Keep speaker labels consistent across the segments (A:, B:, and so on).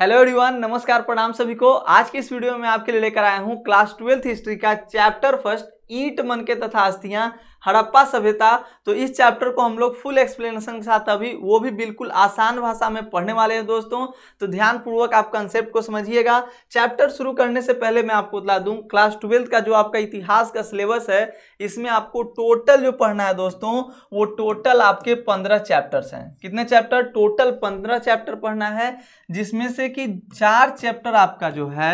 A: hello everyone नमस्कार प्रणाम सभी को आज के इस वीडियो में आपके लिए लेकर आया हूँ क्लास ट्वेल्थ हिस्ट्री का चैप्टर फर्स्ट ईट मन के तथा अस्थियां हड़प्पा सभ्यता तो इस चैप्टर को हम लोग फुल एक्सप्लेनेशन के साथ अभी वो भी बिल्कुल आसान भाषा में पढ़ने वाले हैं दोस्तों तो ध्यानपूर्वक आप कंसेप्ट को समझिएगा चैप्टर शुरू करने से पहले मैं आपको बता दूं क्लास ट्वेल्थ का जो आपका इतिहास का सिलेबस है इसमें आपको टोटल जो पढ़ना है दोस्तों वो टोटल आपके पंद्रह चैप्टर्स हैं कितने चैप्टर टोटल पंद्रह चैप्टर पढ़ना है जिसमें से कि चार चैप्टर आपका जो है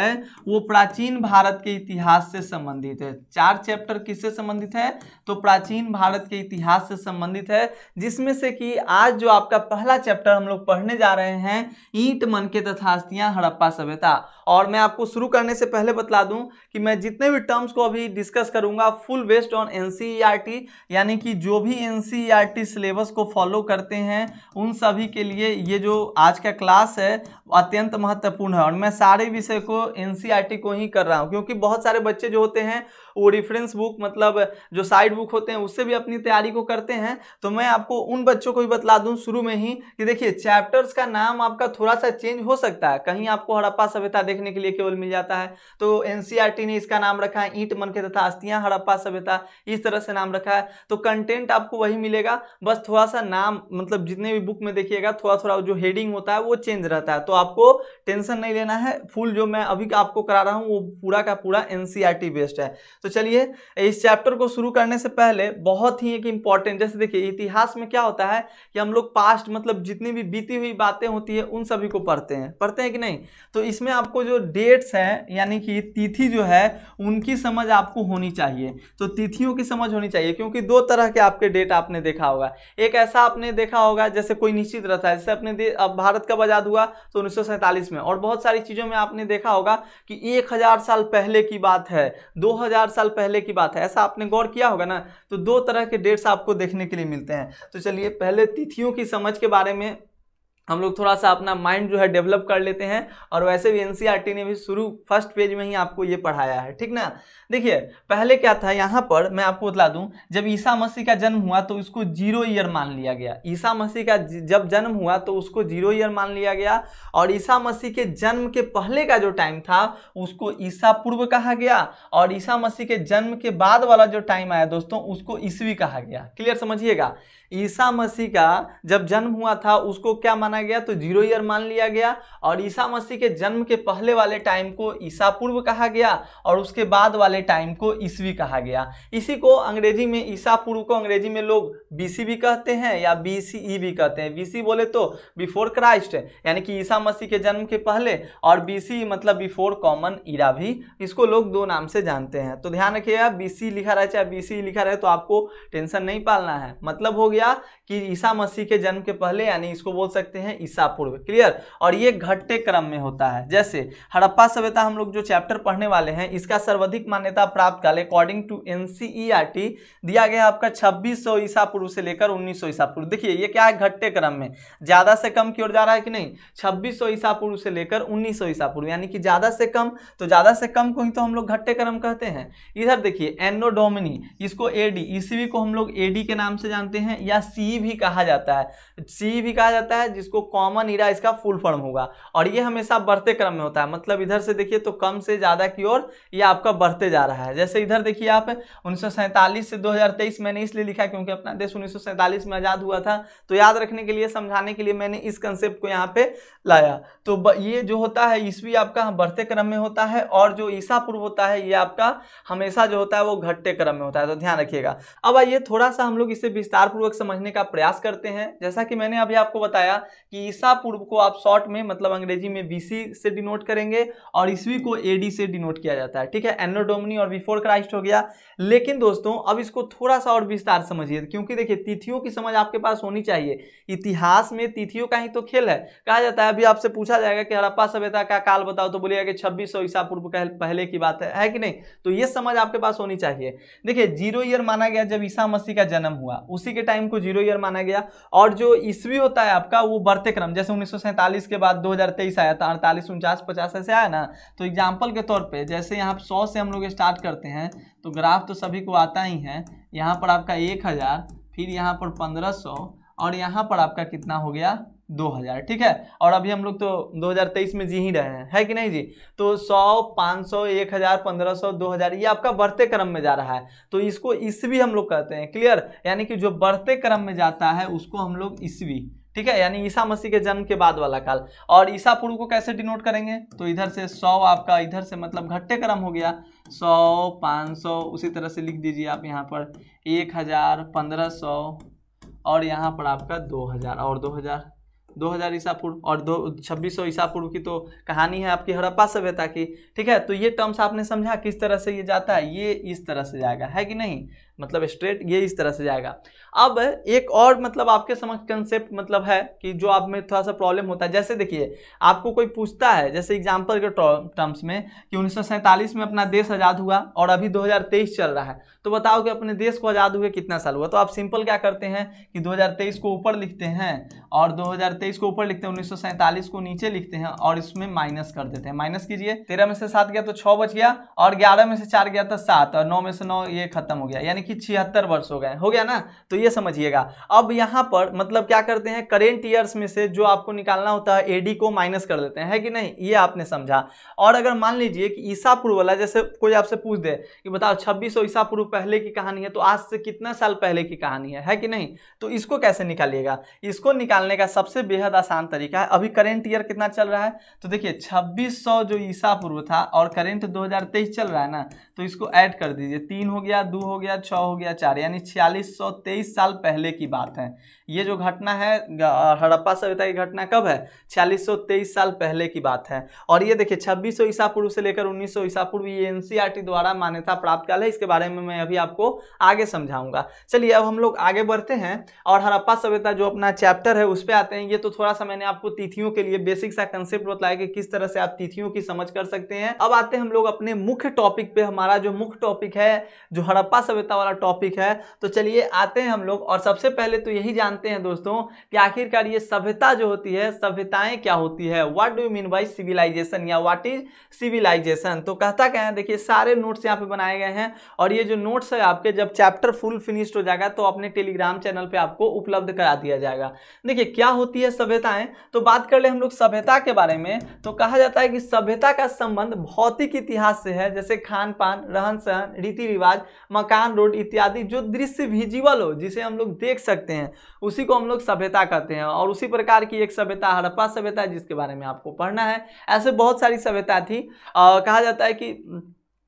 A: वो प्राचीन भारत के इतिहास से संबंधित है चार चैप्टर किससे संबंधित है तो प्राचीन प्राचीन भारत के इतिहास से संबंधित है जिसमें से कि आज जो आपका पहला चैप्टर हम लोग पढ़ने जा रहे हैं ईंट मन के तथा अस्थियाँ हड़प्पा सभ्यता और मैं आपको शुरू करने से पहले बतला दूं कि मैं जितने भी टर्म्स को अभी डिस्कस करूंगा फुल बेस्ड ऑन एन यानी कि जो भी एन सिलेबस e को फॉलो करते हैं उन सभी के लिए ये जो आज का क्लास है अत्यंत महत्वपूर्ण है और मैं सारे विषय को एन e को ही कर रहा हूँ क्योंकि बहुत सारे बच्चे जो होते हैं वो रिफरेंस बुक मतलब जो साइड बुक होते हैं उससे भी अपनी तैयारी को करते हैं तो मैं आपको उन बच्चों को भी बतला दूं शुरू में ही कि देखिए चैप्टर्स का नाम आपका थोड़ा सा चेंज हो सकता है कहीं आपको हड़प्पा सभ्यता देखने के लिए केवल मिल जाता है तो एन e ने इसका नाम रखा है ईट मन के तथा अस्थियाँ हड़प्पा सभ्यता इस तरह से नाम रखा है तो कंटेंट आपको वही मिलेगा बस थोड़ा सा नाम मतलब जितने भी बुक में देखिएगा थोड़ा थोड़ा जो हेडिंग होता है वो चेंज रहता है तो आपको टेंशन नहीं लेना है फुल जो मैं अभी आपको करा रहा हूँ वो पूरा का पूरा एन बेस्ड e है तो चलिए इस चैप्टर को शुरू करने से पहले पहले बहुत ही एक इम्पॉर्टेंट जैसे देखिए इतिहास में क्या होता है कि हम लोग पास्ट मतलब जितनी भी बीती हुई बातें होती है उन सभी को पढ़ते हैं पढ़ते हैं कि नहीं तो इसमें आपको जो डेट्स हैं यानी कि तिथि जो है उनकी समझ आपको होनी चाहिए तो तिथियों की समझ होनी चाहिए क्योंकि दो तरह के आपके डेट आपने देखा होगा एक ऐसा आपने देखा होगा जैसे कोई निश्चित रहता है जैसे अपने अब भारत कब आज़ाद हुआ तो उन्नीस में और बहुत सारी चीज़ों में आपने देखा होगा कि एक साल पहले की बात है दो साल पहले की बात है ऐसा आपने गौर किया होगा ना तो दो तरह के डेट्स आपको देखने के लिए मिलते हैं तो चलिए पहले तिथियों की समझ के बारे में हम लोग थोड़ा सा अपना माइंड जो है डेवलप कर लेते हैं और वैसे भी एनसीईआरटी e ने भी शुरू फर्स्ट पेज में ही आपको ये पढ़ाया है ठीक ना देखिए पहले क्या था यहाँ पर मैं आपको बता दूं जब ईसा मसीह का जन्म हुआ तो उसको जीरो ईयर मान लिया गया ईसा मसीह का जब जन्म हुआ तो उसको जीरो ईयर मान लिया गया और ईसा मसीह के जन्म के पहले का जो टाइम था उसको ईसा पूर्व कहा गया और ईसा मसीह के जन्म के बाद वाला जो टाइम आया दोस्तों उसको ईस्वी कहा गया क्लियर समझिएगा ईसा मसीह का जब जन्म हुआ था उसको क्या माना गया तो जीरो ईयर मान लिया गया और ईसा मसीह के जन्म के पहले वाले टाइम को ईसा पूर्व कहा गया और उसके बाद वाले टाइम को ईस्वी कहा गया इसी को अंग्रेजी में ईसा पूर्व को अंग्रेजी में लोग बीसी भी कहते हैं या बी सी ई भी कहते हैं बीसी बोले तो बिफोर क्राइस्ट यानी कि ईसा मसीह के जन्म के पहले और बीसी मतलब बिफोर कॉमन ईरा भी इसको लोग दो नाम से जानते हैं तो ध्यान रखिएगा बीसी लिखा रहे चाहे बीसी लिखा रहे तो आपको टेंशन नहीं पालना है मतलब हो गया लिया कि ईसा मसीह के जन्म के पहले यानी इसको बोल सकते हैं ईसा पूर्व क्लियर और ये घटते क्रम में होता है जैसे हड़प्पा सभ्यता हम लोग जो चैप्टर पढ़ने वाले हैं इसका सर्वाधिक मान्यता प्राप्त काल अकॉर्डिंग टू एन दिया गया आपका छब्बीस ईसा पूर्व से लेकर उन्नीस ईसा पूर्व देखिए ये क्या है घटते क्रम में ज़्यादा से कम की ओर जा रहा है कि नहीं छब्बीस ईसा पूर्व से लेकर उन्नीस ईसा पूर्व यानी कि ज़्यादा से कम तो ज़्यादा से कम को ही तो हम लोग घट्टे क्रम कहते हैं इधर देखिए एनोडोमिनी इसको एडी ईसीवी को हम लोग एडी के नाम से जानते हैं या सी भी कहा जाता है सी भी कहा जाता है जिसको कॉमन ईरा इसका फुल फॉर्म होगा और ये हमेशा बढ़ते क्रम में होता है मतलब इधर से देखिए तो कम से ज़्यादा की ओर ये आपका बढ़ते जा रहा है जैसे इधर देखिए आप उन्नीस से दो मैंने इसलिए लिखा क्योंकि अपना देश उन्नीस में आज़ाद हुआ था तो याद रखने के लिए समझाने के लिए मैंने इस कंसेप्ट को यहाँ पे लाया तो ये जो होता है ईस्वी आपका बढ़ते क्रम में होता है और जो ईसा पूर्व होता है ये आपका हमेशा जो होता है वो घटते क्रम में होता है तो ध्यान रखिएगा अब आइए थोड़ा सा हम लोग इसे विस्तार पूर्वक समझने का प्रयास करते हैं जैसा कि मैंने अभी आपको बताया कि ईसा पूर्व को आप शॉर्ट में मतलब अंग्रेजी में बी से डिनोट करेंगे और ईस्वी को ए से डिनोट किया जाता है ठीक है एनोडोमनी और बिफोर क्राइस्ट हो गया लेकिन दोस्तों अब इसको थोड़ा सा और विस्तार समझिए क्योंकि देखिए तिथियों की समझ आपके पास होनी चाहिए इतिहास में तिथियों का ही तो खेल है कहा जाता है अभी आपसे पूछा जाएगा कि हड़प्पा सभ्यता का काल बताओ तो बोलिएगा कि छब्बीस ईसा पूर्व पहले की बात है कि नहीं तो ये समझ आपके पास होनी चाहिए देखिए जीरो ईयर माना गया जब ईसा मसीह का जन्म हुआ उसी के टाइम को जीरो ईयर माना गया और जो ईस्वी होता है आपका वो बढ़ते क्रम जैसे उन्नीस के बाद 2023 आया था अड़तालीस उनचास पचास ऐसे आया ना तो एग्जाम्पल के तौर पर जैसे यहाँ सौ से हम लोग स्टार्ट करते हैं तो ग्राफ तो सभी को आता ही है यहाँ पर आपका एक फिर यहाँ पर पंद्रह और यहाँ पर आपका कितना हो गया दो हज़ार ठीक है और अभी हम लोग तो 2023 में जी ही रहे हैं है कि नहीं जी तो 100, 500, 1000, 1500, 2000 ये आपका बढ़ते क्रम में जा रहा है तो इसको ईस्वी हम लोग कहते हैं क्लियर यानी कि जो बढ़ते क्रम में जाता है उसको हम लोग ईस्वी ठीक है यानी ईसा मसीह के जन्म के बाद वाला काल और ईसा पूर्व को कैसे डिनोट करेंगे तो इधर से सौ आपका इधर से मतलब घट्टे क्रम हो गया सौ पाँच सौ उसी तरह से लिख दीजिए आप यहाँ पर एक हज़ार पंद्रह सौ और यहाँ पर आपका दो हज़ार और दो हज़ार दो हज़ार ईसा पूर्व और दो छब्बीस सौ ईसा पूर्व की तो कहानी है आपकी हड़प्पा सभ्यता की ठीक है तो ये टर्म्स आपने समझा किस तरह से ये जाता है ये इस तरह से जाएगा है कि नहीं मतलब स्ट्रेट ये इस तरह से जाएगा अब एक और मतलब आपके समक्ष कंसेप्ट मतलब है कि जो आप में थोड़ा सा प्रॉब्लम होता है जैसे देखिए आपको कोई पूछता है जैसे एग्जाम्पल के टर्म्स में कि उन्नीस में अपना देश आज़ाद हुआ और अभी 2023 चल रहा है तो बताओ कि अपने देश को आज़ाद हुए कितना साल हुआ तो आप सिंपल क्या करते हैं कि दो को ऊपर लिखते हैं और दो को ऊपर लिखते हैं उन्नीस को नीचे लिखते हैं और इसमें माइनस कर देते हैं माइनस कीजिए तेरह में से सात गया तो छः बच गया और ग्यारह में से चार गया तो सात और नौ में से नौ ये खत्म हो गया यानी कि छिहत्तर वर्ष हो गए हो गया ना तो ये समझिएगा अब यहाँ पर मतलब क्या करते हैं करेंट ईयर्स में से जो आपको निकालना होता है एडी को माइनस कर देते हैं है कि नहीं ये आपने समझा और अगर मान लीजिए कि ईसा पूर्व वाला जैसे कोई आपसे पूछ दे कि बताओ छब्बीस ईसा पूर्व पहले की कहानी है तो आज से कितना साल पहले की कहानी है है कि नहीं तो इसको कैसे निकालिएगा इसको निकालने का सबसे बेहद आसान तरीका है अभी करेंट ईयर कितना चल रहा है तो देखिए छब्बीस जो ईसा पूर्व था और करेंट दो चल रहा है ना तो इसको ऐड कर दीजिए तीन हो गया दो हो गया छः हो गया चार यानी छियालीस सौ तेईस साल पहले की बात है ये जो घटना है हड़प्पा सभ्यता की घटना कब है छियालीस सौ तेईस साल पहले की बात है और ये देखिए छब्बीस सौ ईसा पूर्व से लेकर उन्नीस सौ ईसा पूर्व ये एनसीईआरटी द्वारा मान्यता प्राप्त काल है इसके बारे में मैं अभी आपको आगे समझाऊंगा चलिए अब हम लोग आगे बढ़ते हैं और हड़प्पा सभ्यता जो अपना चैप्टर है उस पर आते हैं ये तो थोड़ा सा मैंने आपको तिथियों के लिए बेसिक सा कंसेप्ट बताया कि किस तरह से आप तिथियों की समझ कर सकते हैं अब आते हैं हम लोग अपने मुख्य टॉपिक पे हमारा हमारा जो मुख्य टॉपिक है जो हड़प्पा सभ्यता वाला टॉपिक है तो चलिए आते हैं हम लोग और सबसे पहले तो यही जानते हैं दोस्तों कि आखिरकार ये सभ्यता जो होती है सभ्यताएं क्या होती है what do mean by civilization या व्हाट इज सिविलाइजेशन तो कहता क्या है देखिए सारे नोट्स यहाँ पे बनाए गए हैं और ये जो नोट्स है आपके जब चैप्टर फुल फिनिश्ड हो जाएगा तो अपने टेलीग्राम चैनल पर आपको उपलब्ध करा दिया जाएगा देखिए क्या होती है सभ्यताएं तो बात कर ले हम लोग सभ्यता के बारे में तो कहा जाता है कि सभ्यता का संबंध भौतिक इतिहास से है जैसे खान पान खान रहन सहन रीति रिवाज मकान रोड इत्यादि जो दृश्य विजिबल हो जिसे हम लोग देख सकते हैं उसी को हम लोग सभ्यता कहते हैं और उसी प्रकार की एक सभ्यता हड़प्पा सभ्यता जिसके बारे में आपको पढ़ना है ऐसे बहुत सारी सभ्यता थी आ, कहा जाता है कि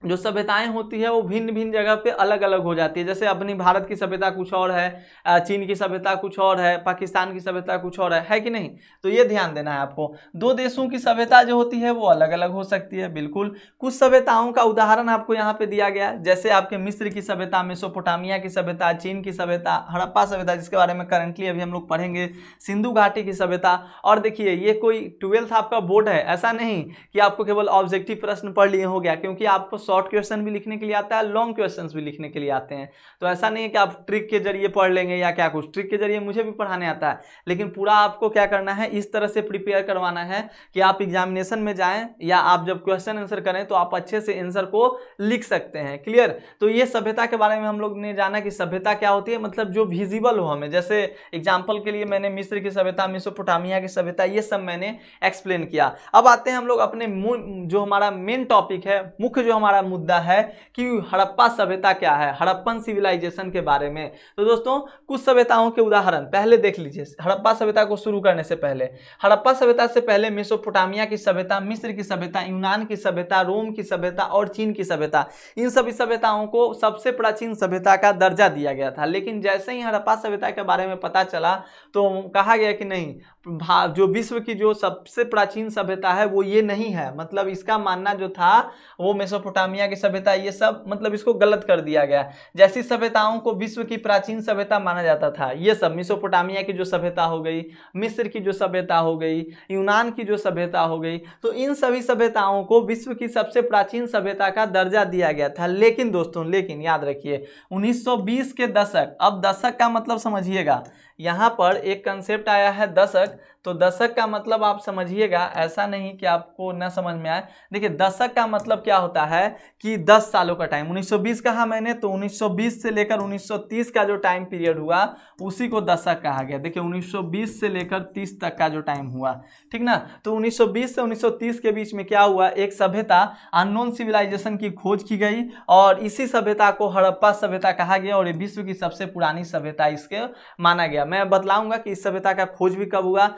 A: जो सभ्यताएं होती है वो भिन्न भिन्न जगह पे अलग अलग हो जाती है जैसे अपनी भारत की सभ्यता कुछ और है चीन की सभ्यता कुछ और है पाकिस्तान की सभ्यता कुछ और है है कि नहीं तो ये ध्यान देना है आपको दो देशों की सभ्यता जो होती है वो अलग अलग हो सकती है बिल्कुल कुछ सभ्यताओं का उदाहरण आपको यहाँ पर दिया गया जैसे आपके मिस्र की सभ्यता मेसोपोटामिया की सभ्यता चीन की सभ्यता हड़प्पा सभ्यता जिसके बारे में करंटली अभी हम लोग पढ़ेंगे सिंधु घाटी की सभ्यता और देखिए ये कोई ट्वेल्थ आपका बोर्ड है ऐसा नहीं कि आपको केवल ऑब्जेक्टिव प्रश्न पढ़ लिए हो गया क्योंकि आपको शॉर्ट क्वेश्चन भी लिखने के लिए आता है लॉन्ग क्वेश्चन भी लिखने के लिए आते हैं तो ऐसा नहीं है कि आप ट्रिक के जरिए पढ़ लेंगे या क्या कुछ ट्रिक के जरिए मुझे भी पढ़ाने आता है लेकिन पूरा आपको क्या करना है इस तरह से प्रिपेयर करवाना है कि आप एग्जामिनेशन में जाएँ या आप जब क्वेश्चन आंसर करें तो आप अच्छे से आंसर को लिख सकते हैं क्लियर तो ये सभ्यता के बारे में हम लोग ने जाना कि सभ्यता क्या होती है मतलब जो विजिबल हो हमें जैसे एग्जाम्पल के लिए मैंने मिस्र की सभ्यता मिसोपोटामिया की सभ्यता ये सब मैंने एक्सप्लेन किया अब आते हैं हम लोग अपने जो हमारा मेन टॉपिक है मुख्य जो हमारा हमारा मुद्दा है कि हड़प्पा सभ्यता क्या है हड़प्पन सिविलाइजेशन के बारे में तो दोस्तों कुछ सभ्यताओं के उदाहरण पहले देख लीजिए हड़प्पा सभ्यता को शुरू करने से पहले हड़प्पा सभ्यता से पहले मेसोपोटामिया की सभ्यता मिस्र की सभ्यता यूनान की सभ्यता रोम की सभ्यता और चीन की सभ्यता इन सभी सभ्यताओं को सबसे प्राचीन सभ्यता का दर्जा दिया गया था लेकिन जैसे ही हड़प्पा सभ्यता के बारे में पता चला तो कहा गया कि नहीं भाव जो विश्व की जो सबसे प्राचीन सभ्यता है वो ये नहीं है मतलब इसका मानना जो था वो मेसोपोटामिया की सभ्यता ये सब मतलब इसको गलत कर दिया गया जैसी सभ्यताओं को विश्व की प्राचीन सभ्यता माना जाता था ये सब मेसोपोटामिया की जो सभ्यता हो गई मिस्र की जो सभ्यता हो गई यूनान की जो सभ्यता हो गई तो इन सभी सभ्यताओं को विश्व की सबसे प्राचीन सभ्यता का दर्जा दिया गया था लेकिन दोस्तों लेकिन याद रखिए उन्नीस के दशक अब दशक का मतलब समझिएगा यहाँ पर एक कंसेप्ट आया है दशक तो दशक का मतलब आप समझिएगा ऐसा नहीं कि आपको न समझ में आए देखिए दशक का मतलब क्या होता है कि 10 सालों का टाइम 1920 कहा मैंने तो 1920 से लेकर 1930 का जो टाइम पीरियड हुआ उसी को दशक कहा गया देखिए 1920 से लेकर 30 तक का जो टाइम हुआ ठीक ना तो 1920 से 1930 के बीच में क्या हुआ एक सभ्यता अननोन सिविलाइजेशन की खोज की गई और इसी सभ्यता को हड़प्पा सभ्यता कहा गया और ये विश्व की सबसे पुरानी सभ्यता इसके माना गया मैं बतलाऊंगा कि इस सभ्यता का खोज भी कब हुआ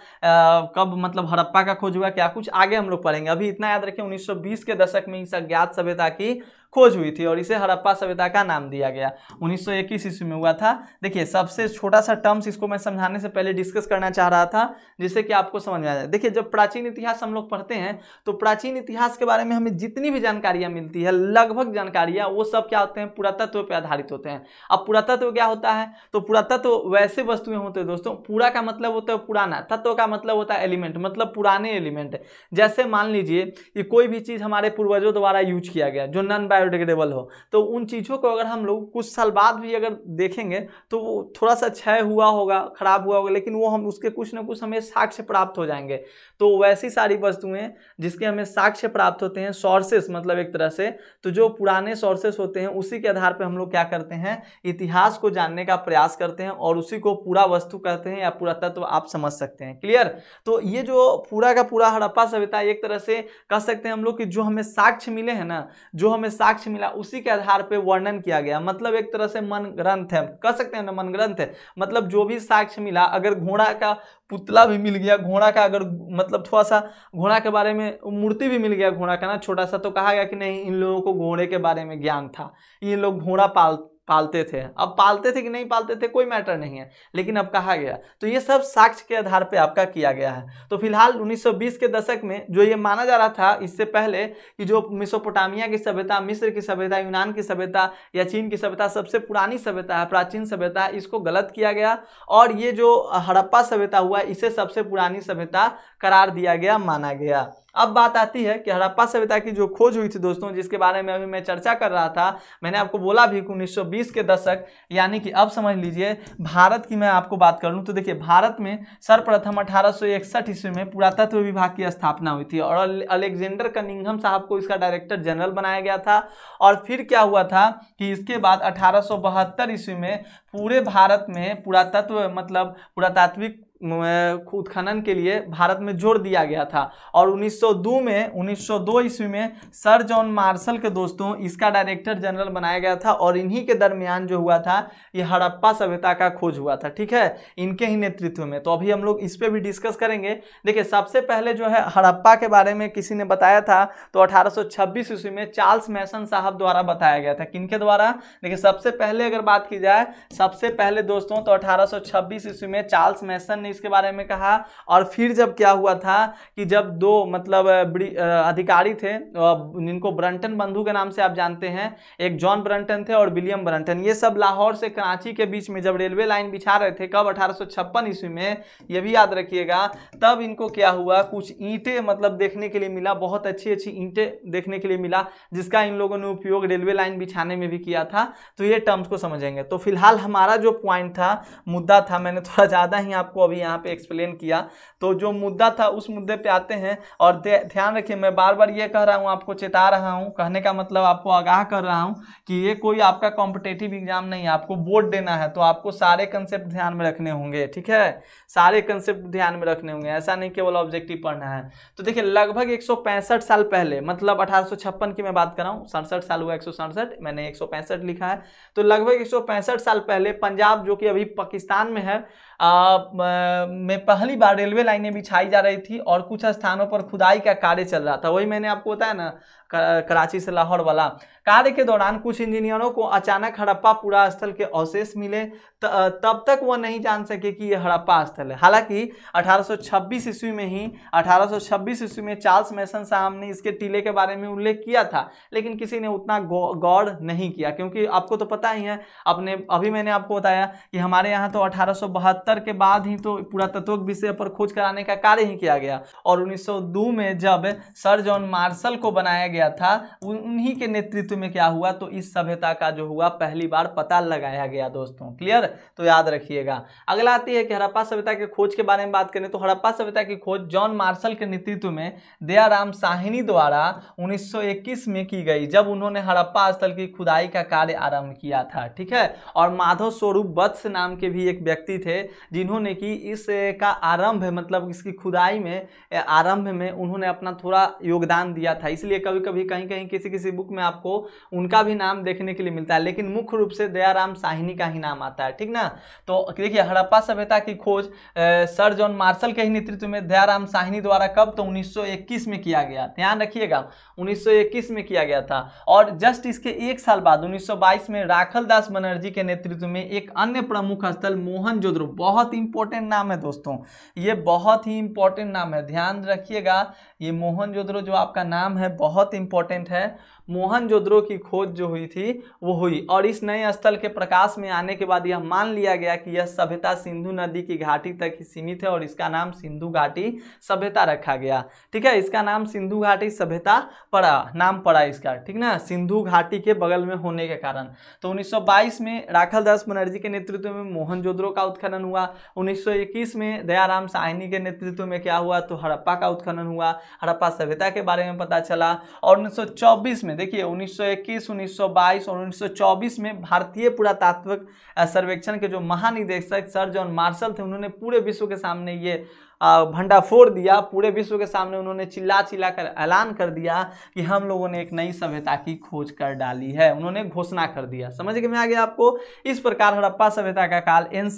A: कब मतलब हड़प्पा का खोज हुआ क्या कुछ आगे हम लोग पढ़ेंगे अभी इतना याद रखें 1920 के दशक में इस अज्ञात सभ्यता की खोज हुई थी और इसे हड़प्पा सभ्यता का नाम दिया गया 1921 ईस्वी में हुआ था देखिए सबसे छोटा सा टर्म्स इसको मैं समझाने से पहले डिस्कस करना चाह रहा था जिससे कि आपको समझ में आ जाए देखिए जब प्राचीन इतिहास हम लोग पढ़ते हैं तो प्राचीन इतिहास के बारे में हमें जितनी भी जानकारियाँ मिलती है लगभग जानकारियाँ वो सब क्या होते हैं पुरातत्व पर आधारित होते हैं अब पुरातत्व क्या होता है तो पुरातत्व वैसे वस्तुएं होते हैं दोस्तों पूरा का मतलब होता है पुराना तत्व का मतलब होता है एलिमेंट मतलब पुराने एलिमेंट जैसे मान लीजिए कि कोई भी चीज़ हमारे पूर्वजों द्वारा यूज किया गया जो नन बायो बायोडिग्रेडेबल हो तो उन चीज़ों को अगर हम लोग कुछ साल बाद भी अगर देखेंगे तो वो थोड़ा सा क्षय हुआ होगा खराब हुआ होगा लेकिन वो हम उसके कुछ ना कुछ हमें साक्ष्य प्राप्त हो जाएंगे तो वैसी सारी वस्तुएँ जिसके हमें साक्ष्य प्राप्त होते हैं सोर्सेस मतलब एक तरह से तो जो पुराने सोर्सेस होते हैं उसी के आधार पर हम लोग क्या करते हैं इतिहास को जानने का प्रयास करते हैं और उसी को पूरा वस्तु कहते हैं या पूरा तत्व आप समझ सकते हैं क्लियर तो ये जो पूरा का पूरा हड़प्पा सभ्यता एक तरह से कह सकते हैं हम लोग कि जो हमें साक्ष्य मिले हैं ना जो हमें साक्ष्य साक्ष्य मिला उसी के आधार पर वर्णन किया गया मतलब एक तरह से मन ग्रंथ है कह सकते हैं ना मन ग्रंथ है मतलब जो भी साक्ष्य मिला अगर घोड़ा का पुतला भी मिल गया घोड़ा का अगर मतलब थोड़ा सा घोड़ा के बारे में मूर्ति भी मिल गया घोड़ा का ना छोटा सा तो कहा गया कि नहीं इन लोगों को घोड़े के बारे में ज्ञान था ये लोग घोड़ा पाल पालते थे अब पालते थे कि नहीं पालते थे कोई मैटर नहीं है लेकिन अब कहा गया तो ये सब साक्ष्य के आधार पे आपका किया गया है तो फिलहाल 1920 के दशक में जो ये माना जा रहा था इससे पहले कि जो मिसोपोटामिया की सभ्यता मिस्र की सभ्यता यूनान की सभ्यता या चीन की सभ्यता सबसे पुरानी सभ्यता है प्राचीन सभ्यता इसको गलत किया गया और ये जो हड़प्पा सभ्यता हुआ इसे सबसे पुरानी सभ्यता करार दिया गया माना गया अब बात आती है कि हड़प्पा सभ्यता की जो खोज हुई थी दोस्तों जिसके बारे में अभी मैं चर्चा कर रहा था मैंने आपको बोला भी कि 1920 के दशक यानी कि अब समझ लीजिए भारत की मैं आपको बात कर लूँ तो देखिए भारत में सर्वप्रथम अठारह ईस्वी में पुरातत्व विभाग की स्थापना हुई थी और अलेक्जेंडर कनिंगम साहब को इसका डायरेक्टर जनरल बनाया गया था और फिर क्या हुआ था कि इसके बाद अठारह ईस्वी में पूरे भारत में पुरातत्व मतलब पुरातात्विक उत्खनन के लिए भारत में जोड़ दिया गया था और 1902 में 1902 ईस्वी में सर जॉन मार्शल के दोस्तों इसका डायरेक्टर जनरल बनाया गया था और इन्हीं के दरमियान जो हुआ था ये हड़प्पा सभ्यता का खोज हुआ था ठीक है इनके ही नेतृत्व में तो अभी हम लोग इस पर भी डिस्कस करेंगे देखिए सबसे पहले जो है हड़प्पा के बारे में किसी ने बताया था तो अठारह ईस्वी में चार्ल्स मैसन साहब द्वारा बताया गया था किन द्वारा देखिए सबसे पहले अगर बात की जाए सबसे पहले दोस्तों तो अठारह ईस्वी में चार्ल्स मैसन ने इसके बारे में कहा और फिर जब क्या हुआ था कि जब दो मतलब अधिकारी थे जिनको ब्रंटन बंधु के नाम से आप जानते हैं एक जॉन ब्रंटन थे और विलियम ब्रंटन ये सब लाहौर से कराची के बीच में जब रेलवे लाइन बिछा रहे थे कब अठारह ईस्वी में ये भी याद रखिएगा तब इनको क्या हुआ कुछ ईंटें मतलब देखने के लिए मिला बहुत अच्छी अच्छी ईंटें देखने के लिए मिला जिसका इन लोगों ने उपयोग रेलवे लाइन बिछाने में भी किया था तो ये टर्म्स को समझेंगे तो फिलहाल हमारा जो पॉइंट था मुद्दा था मैंने थोड़ा ज़्यादा ही आपको अभी भी यहाँ पे एक्सप्लेन किया तो जो मुद्दा था उस मुद्दे पे आते हैं और ध्यान रखिए मैं बार बार ये कह रहा हूँ आपको चेता रहा हूँ कहने का मतलब आपको आगाह कर रहा हूँ कि ये कोई आपका कॉम्पिटेटिव एग्जाम नहीं है आपको बोर्ड देना है तो आपको सारे कंसेप्ट ध्यान में रखने होंगे ठीक है सारे कंसेप्ट ध्यान में रखने होंगे ऐसा नहीं केवल ऑब्जेक्टिव पढ़ना है तो देखिए लगभग एक साल पहले मतलब अठारह की मैं बात कर रहा हूँ सड़सठ साल हुआ एक मैंने एक लिखा है तो लगभग एक साल पहले पंजाब जो कि अभी पाकिस्तान में है में पहली बार रेलवे लाइनें बिछाई जा रही थी और कुछ स्थानों पर खुदाई का कार्य चल रहा था वही मैंने आपको बताया ना कराची से लाहौर वाला कार्य के दौरान कुछ इंजीनियरों को अचानक हड़प्पा पूरा स्थल के अवशेष मिले त, तब तक वह नहीं जान सके कि यह हड़प्पा स्थल है हालांकि 1826 ईस्वी में ही 1826 ईस्वी में चार्ल्स मैसन साहब ने इसके टीले के बारे में उल्लेख किया था लेकिन किसी ने उतना गौर नहीं किया क्योंकि आपको तो पता ही है अपने अभी मैंने आपको बताया कि हमारे यहाँ तो अठारह के बाद ही तो पुरातत्व विषय पर खोज कराने का कार्य ही किया गया और उन्नीस में जब सर जॉन मार्शल को बनाया गया गया था उन्हीं के नेतृत्व में क्या हुआ तो इस सभ्यता का जो हुआ पहली बार पता लगाया गया दोस्तों क्लियर तो याद रखिएगा अगला आती है कि हड़प्पा सभ्यता के खोज के बारे में बात करें तो हड़प्पा सभ्यता की खोज जॉन मार्शल के नेतृत्व में दयाराम साहिनी द्वारा उन्नीस में की गई जब उन्होंने हड़प्पा स्थल की खुदाई का कार्य आरंभ किया था ठीक है और माधव स्वरूप वत्स नाम के भी एक व्यक्ति थे जिन्होंने कि इस का आरंभ मतलब इसकी खुदाई में आरंभ में उन्होंने अपना थोड़ा योगदान दिया था इसलिए कभी कभी कहीं कहीं किसी किसी बुक में आपको उनका भी नाम देखने के लिए मिलता है लेकिन मुख्य रूप से दयाराम साहिनी का ही नाम आता है ठीक ना तो देखिए हड़प्पा सभ्यता की खोज सर जॉन मार्शल के ही नेतृत्व में दयाराम साहिनी द्वारा कब तो उन्नीस में किया गया ध्यान रखिएगा उन्नीस में किया गया था और जस्ट इसके एक साल बाद उन्नीस में राखल दास बनर्जी के नेतृत्व में एक अन्य प्रमुख स्थल मोहन बहुत इंपॉर्टेंट नाम है दोस्तों ये बहुत ही इंपॉर्टेंट नाम है ध्यान रखिएगा ये मोहन जो आपका नाम है बहुत बहुत इंपॉर्टेंट है मोहनजोदड़ो की खोज जो हुई थी वो हुई और इस नए स्थल के प्रकाश में आने के बाद यह मान लिया गया कि यह सभ्यता सिंधु नदी की घाटी तक ही सीमित है और इसका नाम सिंधु घाटी सभ्यता रखा गया ठीक है इसका नाम सिंधु घाटी सभ्यता पड़ा नाम पड़ा इसका ठीक ना सिंधु घाटी के बगल में होने के कारण तो उन्नीस में राखल दास बनर्जी के नेतृत्व में मोहन का उत्खनन हुआ उन्नीस में दयाराम साहिनी के नेतृत्व में क्या हुआ तो हड़प्पा का उत्खनन हुआ हड़प्पा सभ्यता के बारे में पता चला और 1924 में देखिए 1921, 1922 और 1924 में भारतीय पुरातात्विक सर्वेक्षण के जो महानिदेशक सर जॉन मार्शल थे उन्होंने पूरे विश्व के सामने ये भंडाफोड़ दिया पूरे विश्व के सामने उन्होंने चिल्ला चिल्ला कर ऐलान कर दिया कि हम लोगों ने एक नई सभ्यता की खोज कर डाली है उन्होंने घोषणा कर दिया समझ के में आ गया आपको इस प्रकार हड़प्पा सभ्यता का काल एन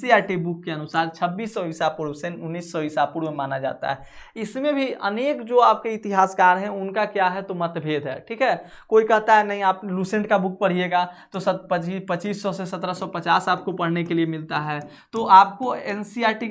A: बुक के अनुसार छब्बीस सौ ईसा पूर्व से उन्नीस सौ ईसा पूर्व माना जाता है इसमें भी अनेक जो आपके इतिहासकार हैं उनका क्या है तो मतभेद है ठीक है कोई कहता है नहीं आप लूसेंट का बुक पढ़िएगा तो सत पच्चीस सौ से सत्रह सौ पचास आपको पढ़ने के लिए मिलता है तो आपको एन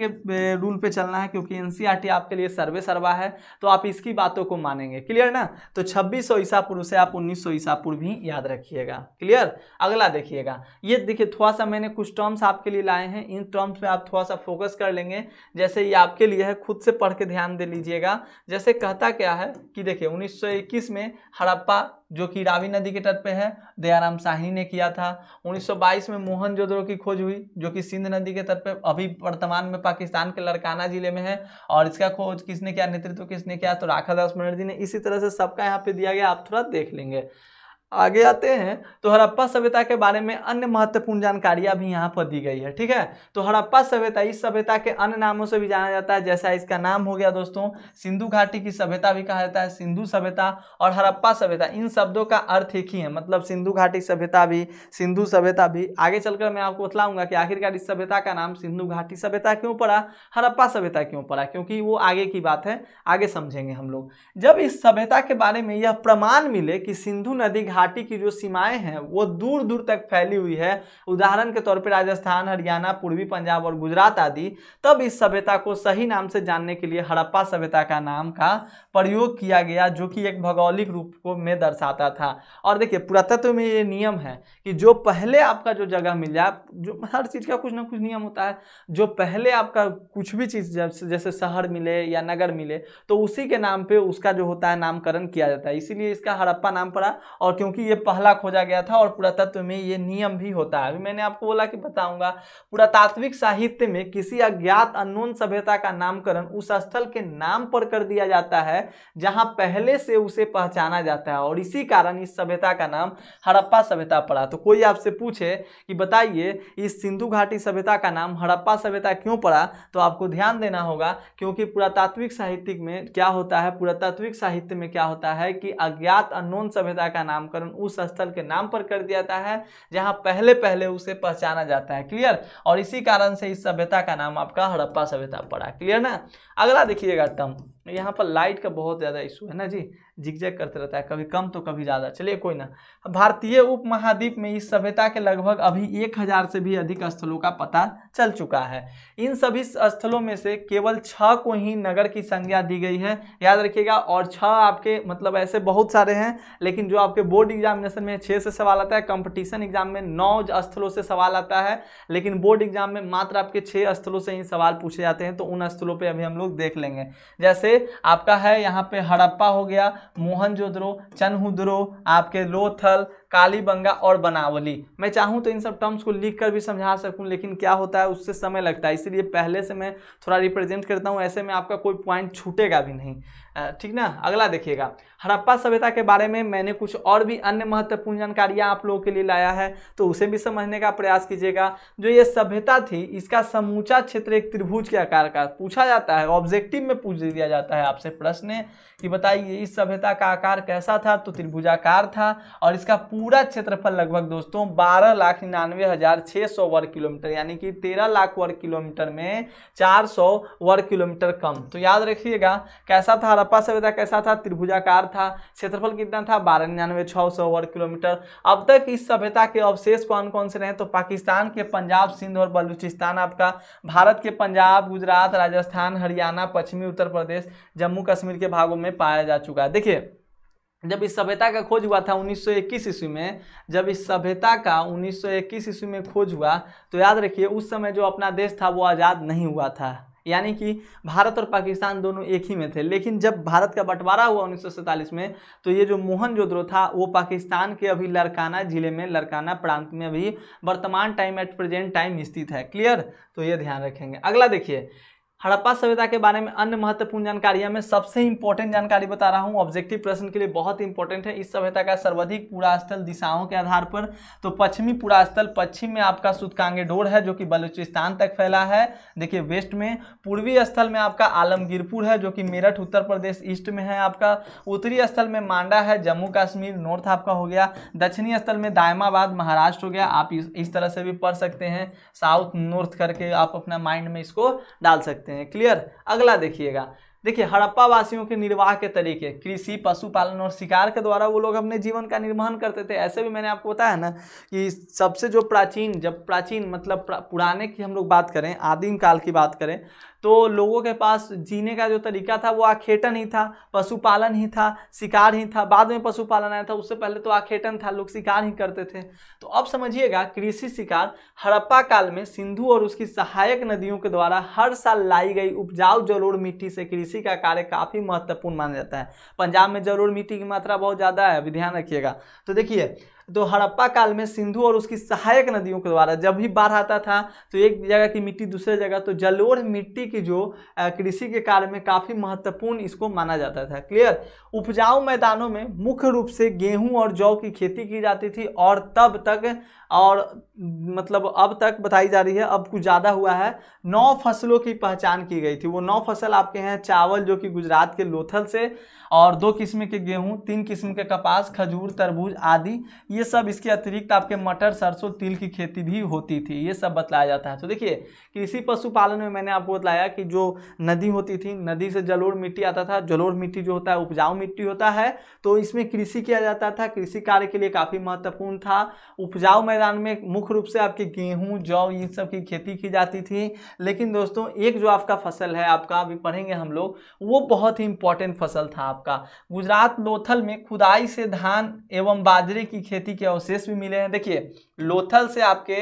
A: के रूल पे चलना है क्योंकि क्योंकि एनसीईआरटी e आपके लिए सर्वे सर्वा है तो आप इसकी बातों को मानेंगे क्लियर ना तो छब्बीस सौ ईसा पूर्व से आप उन्नीस सौ ईसा पूर्व भी याद रखिएगा क्लियर अगला देखिएगा ये देखिए थोड़ा सा मैंने कुछ टर्म्स आपके लिए लाए हैं इन टर्म्स में आप थोड़ा सा फोकस कर लेंगे जैसे ये आपके लिए है खुद से पढ़ के ध्यान दे लीजिएगा जैसे कहता क्या है कि देखिए उन्नीस में हड़प्पा जो कि रावी नदी के तट पे है दयाराम साहनी ने किया था 1922 में मोहन जोदड़ो की खोज हुई जो कि सिंध नदी के तट पे अभी वर्तमान में पाकिस्तान के लड़काना जिले में है और इसका खोज किसने किया नेतृत्व किसने किया तो राखा दास बनर्जी ने इसी तरह से सबका यहाँ पे दिया गया आप थोड़ा देख लेंगे आगे आते हैं तो हड़प्पा सभ्यता के बारे में अन्य महत्वपूर्ण जानकारियां भी यहाँ पर दी गई है ठीक है तो हड़प्पा सभ्यता इस सभ्यता के अन्य नामों से भी जाना जाता है जैसा इसका नाम हो गया दोस्तों सिंधु घाटी की सभ्यता भी कहा जाता है सिंधु सभ्यता और हड़प्पा सभ्यता इन शब्दों का अर्थ एक ही है मतलब सिंधु घाटी सभ्यता भी सिंधु सभ्यता भी आगे चलकर मैं आपको बतलाऊंगा कि आखिरकार इस सभ्यता का नाम सिंधु घाटी सभ्यता क्यों पड़ा हड़प्पा सभ्यता क्यों पड़ा क्योंकि वो आगे की बात है आगे समझेंगे हम लोग जब इस सभ्यता के बारे में यह प्रमाण मिले कि सिंधु नदी घाट पार्टी की जो सीमाएं हैं वो दूर दूर तक फैली हुई है उदाहरण के तौर पर राजस्थान हरियाणा पूर्वी पंजाब और गुजरात आदि तब इस सभ्यता को सही नाम से जानने के लिए हड़प्पा सभ्यता का नाम का प्रयोग किया गया जो कि एक भौगोलिक रूप को में दर्शाता था और देखिए पुरातत्व में ये नियम है कि जो पहले आपका जो जगह मिल जाए जो हर चीज़ का कुछ ना कुछ नियम होता है जो पहले आपका कुछ भी चीज़ जैसे शहर मिले या नगर मिले तो उसी के नाम पे उसका जो होता है नामकरण किया जाता है इसीलिए इसका हड़प्पा नाम पड़ा और क्यों क्योंकि ये पहला खोजा गया था और पुरातत्व में ये नियम भी होता है अभी मैंने आपको बोला कि बताऊंगा पुरातात्विक साहित्य में किसी अज्ञात अनोन सभ्यता का नामकरण उस स्थल के नाम पर कर दिया जाता है जहां पहले से उसे पहचाना जाता है और इसी कारण इस सभ्यता का नाम हड़प्पा सभ्यता पड़ा तो कोई आपसे पूछे कि बताइए इस सिंधु घाटी सभ्यता का नाम हड़प्पा सभ्यता क्यों पड़ा तो आपको ध्यान देना होगा क्योंकि पुरातात्विक साहित्य में क्या होता है पुरातात्विक साहित्य में क्या होता है कि अज्ञात अनोन सभ्यता का नाम नामकरण उस स्थल के नाम पर कर दिया जाता है जहां पहले पहले उसे पहचाना जाता है क्लियर और इसी कारण से इस सभ्यता का नाम आपका हड़प्पा सभ्यता पड़ा क्लियर ना अगला देखिएगा तम यहाँ पर लाइट का बहुत ज़्यादा इशू है ना जी जिगजैग करते रहता है कभी कम तो कभी ज़्यादा चलिए कोई ना भारतीय उपमहाद्वीप में इस सभ्यता के लगभग अभी एक हज़ार से भी अधिक स्थलों का पता चल चुका है इन सभी स्थलों में से केवल छः को ही नगर की संज्ञा दी गई है याद रखिएगा और छः आपके मतलब ऐसे बहुत सारे हैं लेकिन जो आपके बोर्ड एग्जामिनेशन में छः से सवाल आता है कंपटीशन एग्जाम में नौ स्थलों से सवाल आता है लेकिन बोर्ड एग्जाम में मात्र आपके छः स्थलों से ही सवाल पूछे जाते हैं तो उन स्थलों पर अभी हम लोग देख लेंगे जैसे आपका है यहाँ पर हड़प्पा हो गया मोहनजोदड़ो चनहुद्रो आपके लोथल कालीबंगा और बनावली मैं चाहूँ तो इन सब टर्म्स को लिख कर भी समझा सकूँ लेकिन क्या होता है उससे समय लगता है इसीलिए पहले से मैं थोड़ा रिप्रेजेंट करता हूँ ऐसे में आपका कोई पॉइंट छूटेगा भी नहीं ठीक ना अगला देखिएगा हड़प्पा सभ्यता के बारे में मैंने कुछ और भी अन्य महत्वपूर्ण जानकारियाँ आप लोगों के लिए लाया है तो उसे भी समझने का प्रयास कीजिएगा जो ये सभ्यता थी इसका समूचा क्षेत्र एक त्रिभुज के आकार का पूछा जाता है ऑब्जेक्टिव में पूछ दिया जाता है आपसे प्रश्न कि बताइए इस सभ्यता का आकार कैसा था तो त्रिभुजाकार था और इसका पूरा क्षेत्रफल लगभग दोस्तों बारह लाख निन्यानवे हजार छः सौ वर्ग किलोमीटर यानी कि तेरह लाख वर्ग किलोमीटर में चार सौ वर्ग किलोमीटर कम तो याद रखिएगा कैसा था हड़प्पा सभ्यता कैसा था त्रिभुजाकार था क्षेत्रफल कितना था बारह निन्यानवे छः सौ वर्ग किलोमीटर अब तक इस सभ्यता के अवशेष कौन कौन से रहे तो पाकिस्तान के पंजाब सिंध और बलूचिस्तान आपका भारत के पंजाब गुजरात राजस्थान हरियाणा पश्चिमी उत्तर प्रदेश जम्मू कश्मीर के भागों में पाया जा चुका है देखिए जब इस सभ्यता का खोज हुआ था 1921 ईस्वी में जब इस सभ्यता का 1921 ईस्वी में खोज हुआ तो याद रखिए उस समय जो अपना देश था वो आज़ाद नहीं हुआ था यानी कि भारत और पाकिस्तान दोनों एक ही में थे लेकिन जब भारत का बंटवारा हुआ उन्नीस में तो ये जो मोहन जोद्रो था वो पाकिस्तान के अभी लड़काना ज़िले में लड़काना प्रांत में अभी वर्तमान टाइम एट प्रेजेंट टाइम स्थित है क्लियर तो ये ध्यान रखेंगे अगला देखिए हड़प्पा सभ्यता के बारे में अन्य महत्वपूर्ण जानकारियां मैं सबसे इंपॉर्टेंट जानकारी बता रहा हूं ऑब्जेक्टिव प्रश्न के लिए बहुत इंपॉर्टेंट है इस सभ्यता का सर्वाधिक पुरास्थल दिशाओं के आधार पर तो पश्चिमी पुरास्थल पश्चिम में आपका सुतकांगे डोर है जो कि बलूचिस्तान तक फैला है देखिए वेस्ट में पूर्वी स्थल में आपका आलमगीरपुर है जो कि मेरठ उत्तर प्रदेश ईस्ट में है आपका उत्तरी स्थल में मांडा है जम्मू कश्मीर नॉर्थ आपका हो गया दक्षिणी स्थल में दायमाबाद महाराष्ट्र हो गया आप इस तरह से भी पढ़ सकते हैं साउथ नॉर्थ करके आप अपना माइंड में इसको डाल सकते हैं हैं क्लियर अगला देखिएगा देखिए हड़प्पा वासियों के निर्वाह के तरीके कृषि पशुपालन और शिकार के द्वारा वो लोग अपने जीवन का निर्वहन करते थे ऐसे भी मैंने आपको बताया ना कि सबसे जो प्राचीन जब प्राचीन मतलब पुराने की हम लोग बात करें आदिम काल की बात करें तो लोगों के पास जीने का जो तरीका था वो आखेटन ही था पशुपालन ही था शिकार ही था बाद में पशुपालन आया था उससे पहले तो आखेटन था लोग शिकार ही करते थे तो अब समझिएगा कृषि शिकार हड़प्पा काल में सिंधु और उसकी सहायक नदियों के द्वारा हर साल लाई गई उपजाऊ जलोड़ मिट्टी से कृषि का कार्य काफ़ी महत्वपूर्ण माना जाता है पंजाब में जलोड़ मिट्टी की मात्रा बहुत ज़्यादा है अभी ध्यान रखिएगा तो देखिए तो हड़प्पा काल में सिंधु और उसकी सहायक नदियों के द्वारा जब भी बाढ़ आता था तो एक जगह की मिट्टी दूसरे जगह तो जलोढ़ मिट्टी की जो कृषि के कार्य में काफ़ी महत्वपूर्ण इसको माना जाता था क्लियर उपजाऊ मैदानों में मुख्य रूप से गेहूँ और जौ की खेती की जाती थी और तब तक और मतलब अब तक बताई जा रही है अब कुछ ज़्यादा हुआ है नौ फसलों की पहचान की गई थी वो नौ फसल आपके हैं चावल जो कि गुजरात के लोथल से और दो किस्म के गेहूं तीन किस्म के कपास खजूर तरबूज आदि ये सब इसके अतिरिक्त आपके मटर सरसों तिल की खेती भी होती थी ये सब बतलाया जाता है तो देखिए कृषि पशुपालन में मैंने आपको बताया कि जो नदी होती थी नदी से जलोर मिट्टी आता था जलोर मिट्टी जो होता है उपजाऊ मिट्टी होता है तो इसमें कृषि किया जाता था कृषि कार्य के लिए काफ़ी महत्वपूर्ण था उपजाऊ में मैदान में मुख्य रूप से आपकी गेहूं जौ इन सब की खेती की जाती थी लेकिन दोस्तों एक जो आपका फसल है आपका अभी पढ़ेंगे हम लोग वो बहुत ही इंपॉर्टेंट फसल था आपका गुजरात लोथल में खुदाई से धान एवं बाजरे की खेती के अवशेष भी मिले हैं देखिए लोथल से आपके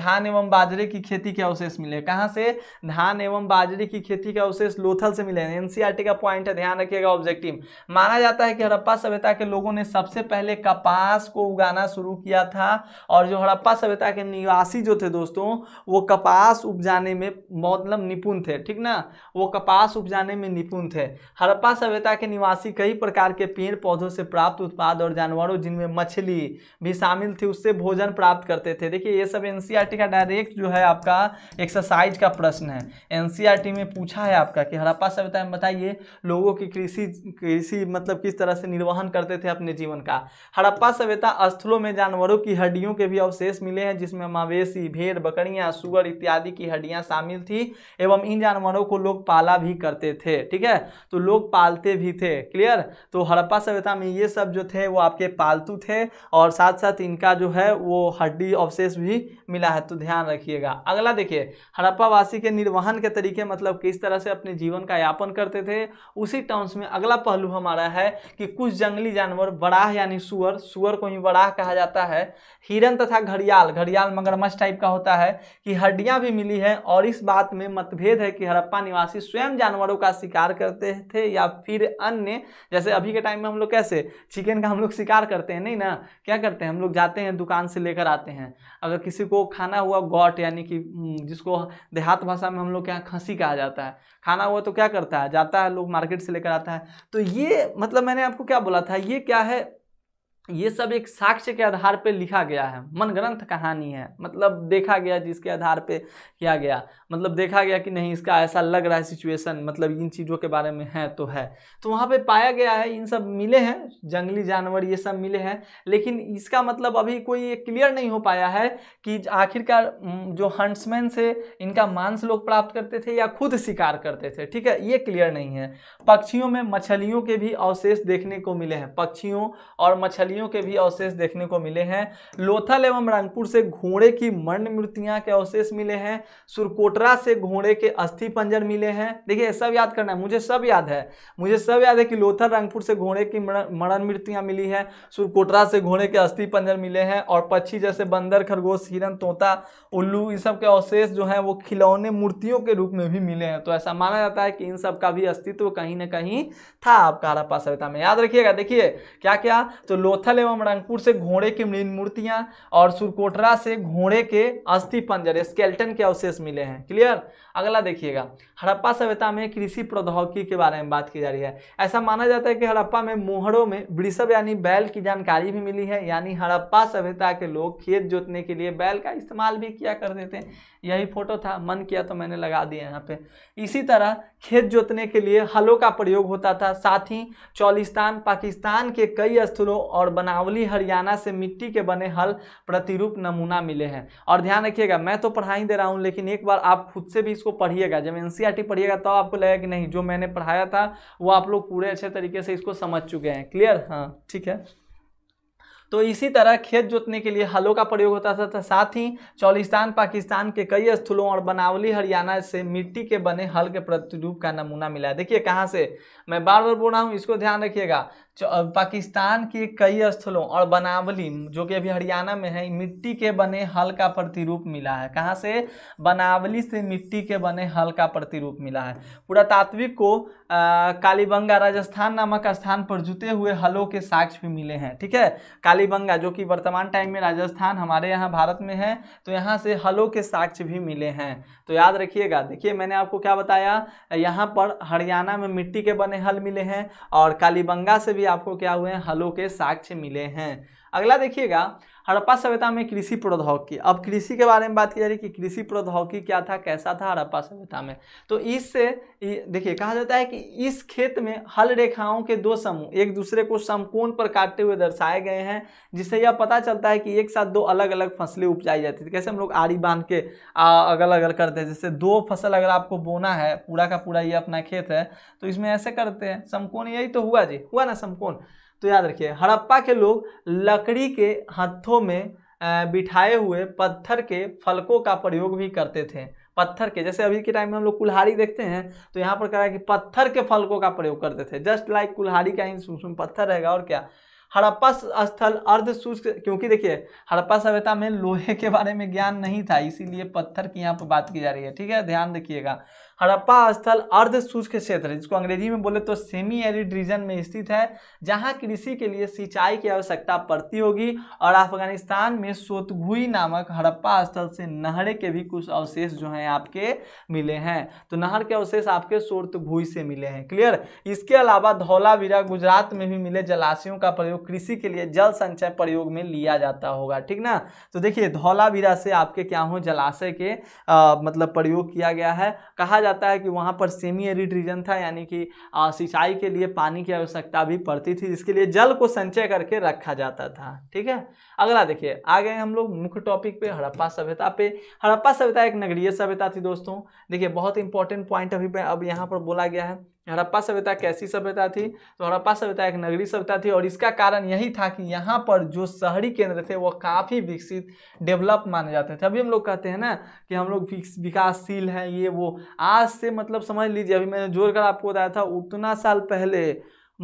A: धान एवं बाजरे की खेती के अवशेष मिले कहाँ से धान एवं बाजरे की खेती के अवशेष लोथल से मिले एनसीईआरटी का पॉइंट है ध्यान रखिएगा ऑब्जेक्टिव माना जाता है कि हड़प्पा सभ्यता के लोगों ने सबसे पहले कपास को उगाना शुरू किया था और जो हड़प्पा सभ्यता के निवासी जो थे दोस्तों वो कपास उपजाने में मतलब निपुण थे ठीक ना वो कपास उपजाने में निपुण थे हड़प्पा सभ्यता के निवासी कई प्रकार के पेड़ पौधों से प्राप्त उत्पाद और जानवरों जिनमें मछली भी शामिल थी उससे भोजन उत्तर प्राप्त करते थे देखिए ये सब एन e का डायरेक्ट जो है आपका एक्सरसाइज का प्रश्न है एन e में पूछा है आपका कि हड़प्पा सभ्यता में बताइए लोगों की कृषि कृषि मतलब किस तरह से निर्वहन करते थे अपने जीवन का हड़प्पा सभ्यता स्थलों में जानवरों की हड्डियों के भी अवशेष मिले हैं जिसमें मवेशी भेड़ बकरियाँ सुअर इत्यादि की हड्डियाँ शामिल थी एवं इन जानवरों को लोग पाला भी करते थे ठीक है तो लोग पालते भी थे क्लियर तो हड़प्पा सभ्यता में ये सब जो थे वो आपके पालतू थे और साथ साथ इनका जो है वो हड्डी अवशेष भी मिला है तो ध्यान रखिएगा अगला देखिए हड़प्पावासी के निर्वहन के तरीके मतलब किस तरह से अपने जीवन का यापन करते थे उसी टर्म्स में अगला पहलू हमारा है कि कुछ जंगली जानवर बड़ाह यानी सुअर सुअर को ही बड़ाह कहा जाता है हिरन तथा घड़ियाल घड़ियाल मगरमच्छ टाइप का होता है कि हड्डियां भी मिली है और इस बात में मतभेद है कि हड़प्पा निवासी स्वयं जानवरों का शिकार करते थे या फिर अन्य जैसे अभी के टाइम में हम लोग कैसे चिकन का हम लोग शिकार करते हैं नहीं ना क्या करते हैं हम लोग जाते हैं दुकान से लेकर आते हैं अगर किसी को खाना हुआ गॉट यानी कि जिसको देहात भाषा में हम लोग के यहाँ खांसी कहा जाता है खाना हुआ तो क्या करता है जाता है लोग मार्केट से लेकर आता है तो ये मतलब मैंने आपको क्या बोला था ये क्या है ये सब एक साक्ष्य के आधार पर लिखा गया है मनग्रंथ कहानी है मतलब देखा गया जिसके आधार पे किया गया मतलब देखा गया कि नहीं इसका ऐसा लग रहा है सिचुएशन मतलब इन चीज़ों के बारे में है तो है तो वहाँ पे पाया गया है इन सब मिले हैं जंगली जानवर ये सब मिले हैं लेकिन इसका मतलब अभी कोई क्लियर नहीं हो पाया है कि आखिरकार जो हंट्समैन से इनका मांस लोग प्राप्त करते थे या खुद शिकार करते थे ठीक है ये क्लियर नहीं है पक्षियों में मछलियों के भी अवशेष देखने को मिले हैं पक्षियों और मछलियों बकरियों के भी अवशेष देखने को मिले हैं लोथल एवं रंगपुर से घोड़े की मर्ण मूर्तियां के अवशेष मिले हैं सुरकोटरा से घोड़े के अस्थि पंजर मिले हैं देखिए सब याद करना है मुझे सब याद है मुझे सब याद है कि लोथल रंगपुर से घोड़े की मरण मूर्तियाँ मिली हैं सुरकोटरा से घोड़े के अस्थि पंजर मिले हैं और पक्षी जैसे बंदर खरगोश हिरन तोता उल्लू इन सब के अवशेष जो हैं वो खिलौने मूर्तियों के रूप में भी मिले हैं तो ऐसा माना जाता है कि इन सब का भी अस्तित्व कहीं ना कहीं था आपका हरप्पा सभ्यता में याद रखिएगा देखिए क्या क्या तो लोथल स्थल एवं रंगपुर से घोड़े की मृण मूर्तियां और सुरकोटरा से घोड़े के अस्थि पंजर स्केल्टन के अवशेष मिले हैं क्लियर अगला देखिएगा हड़प्पा सभ्यता में कृषि प्रौद्योगिकी के बारे में बात की जा रही है ऐसा माना जाता है कि हड़प्पा में मोहरों में वृषभ यानी बैल की जानकारी भी मिली है यानी हड़प्पा सभ्यता के लोग खेत जोतने के लिए बैल का इस्तेमाल भी किया करते थे यही फोटो था मन किया तो मैंने लगा दिया यहाँ पे इसी तरह खेत जोतने के लिए हलों का प्रयोग होता था साथ ही चौलिस्तान पाकिस्तान के कई स्थलों और बनावली हरियाणा से मिट्टी के बने हल प्रतिरूप नमूना मिले हैं और ध्यान रखिएगा मैं तो पढ़ा ही दे रहा हूँ लेकिन एक बार आप खुद से भी इसको पढ़िएगा जब एन पढ़िएगा तब तो आपको लगेगा कि नहीं जो मैंने पढ़ाया था वो आप लोग पूरे अच्छे तरीके से इसको समझ चुके हैं क्लियर हाँ ठीक है तो इसी तरह खेत जोतने के लिए हलों का प्रयोग होता था, था साथ ही चौलिस्तान पाकिस्तान के कई स्थलों और बनावली हरियाणा से मिट्टी के बने हल के प्रतिरूप का नमूना मिला है देखिए कहाँ से मैं बार बार बोल रहा हूँ इसको ध्यान रखिएगा पाकिस्तान के कई स्थलों और बनावली जो कि अभी हरियाणा में है मिट्टी के बने हल का प्रतिरूप मिला है कहाँ से बनावली से मिट्टी के बने हल का प्रतिरूप मिला है पुरातात्विक को कालीबंगा राजस्थान नामक स्थान पर जुटे हुए हलों के साक्ष्य भी मिले हैं ठीक है कालीबंगा जो कि वर्तमान टाइम में राजस्थान हमारे यहाँ भारत में है तो यहाँ से हलों के साक्ष्य भी मिले हैं तो याद रखिएगा देखिए मैंने आपको क्या बताया यहाँ पर हरियाणा में मिट्टी के बने हल मिले हैं और कालीबंगा से भी आपको क्या हुए हैं हलों के साक्ष्य मिले हैं अगला देखिएगा हड़प्पा सभ्यता में कृषि प्रौद्योगिकी अब कृषि के बारे में बात की जा रही है कि कृषि प्रौद्योगिकी क्या था कैसा था हड़प्पा सभ्यता में तो इससे देखिए कहा जाता है कि इस खेत में हल रेखाओं के दो समूह एक दूसरे को समकोण पर काटते हुए दर्शाए गए हैं जिससे यह पता चलता है कि एक साथ दो अलग अलग फसलें उपजाई जाती थी कैसे हम लोग आड़ी बांध के अगल अगल करते हैं जैसे दो फसल अगर आपको बोना है पूरा का पूरा ये अपना खेत है तो इसमें ऐसे करते हैं समकोण यही तो हुआ जी हुआ ना समकोण तो याद रखिए हड़प्पा के लोग लकड़ी के हथों में बिठाए हुए पत्थर के फलकों का प्रयोग भी करते थे पत्थर के जैसे अभी के टाइम में हम लोग कुल्हाड़ी देखते हैं तो यहाँ पर कह रहा है कि पत्थर के फलकों का प्रयोग करते थे जस्ट लाइक कुल्हाड़ी का ही सुन पत्थर रहेगा और क्या हड़प्पा स्थल अर्ध शुष्क क्योंकि देखिए हड़प्पा सभ्यता में लोहे के बारे में ज्ञान नहीं था इसीलिए पत्थर की यहाँ पर बात की जा रही है ठीक है ध्यान रखिएगा हड़प्पा स्थल अर्ध शुष्क क्षेत्र जिसको अंग्रेजी में बोले तो सेमी एरिड रीजन में स्थित है जहाँ कृषि के लिए सिंचाई की आवश्यकता पड़ती होगी और अफगानिस्तान में सोतगुई नामक हड़प्पा स्थल से नहरें के भी कुछ अवशेष जो हैं आपके मिले हैं तो नहर के अवशेष आपके सोतगुई से मिले हैं क्लियर इसके अलावा धौलावीरा गुजरात में भी मिले जलाशयों का प्रयोग कृषि के लिए जल संचय प्रयोग में लिया जाता होगा ठीक ना तो देखिए धौलावीरा से आपके क्या हो जलाशय के आ, मतलब प्रयोग किया गया है कहा जा जाता है कि वहाँ पर सेमी एरिड रीजन था यानी कि सिंचाई के लिए पानी की आवश्यकता भी पड़ती थी जिसके लिए जल को संचय करके रखा जाता था ठीक है अगला देखिए आ गए हम लोग मुख्य टॉपिक पे हड़प्पा सभ्यता पे हड़प्पा सभ्यता एक नगरीय सभ्यता थी दोस्तों देखिए बहुत इंपॉर्टेंट पॉइंट अभी अब यहाँ पर बोला गया है हड़प्पा सभ्यता कैसी सभ्यता थी तो हड़प्पा सभ्यता एक नगरी सभ्यता थी और इसका कारण यही था कि यहाँ पर जो शहरी केंद्र थे वो काफ़ी विकसित डेवलप माने जाते थे अभी हम लोग कहते हैं ना कि हम लोग विकासशील हैं ये वो आज से मतलब समझ लीजिए अभी मैंने जोर कर आपको बताया था उतना साल पहले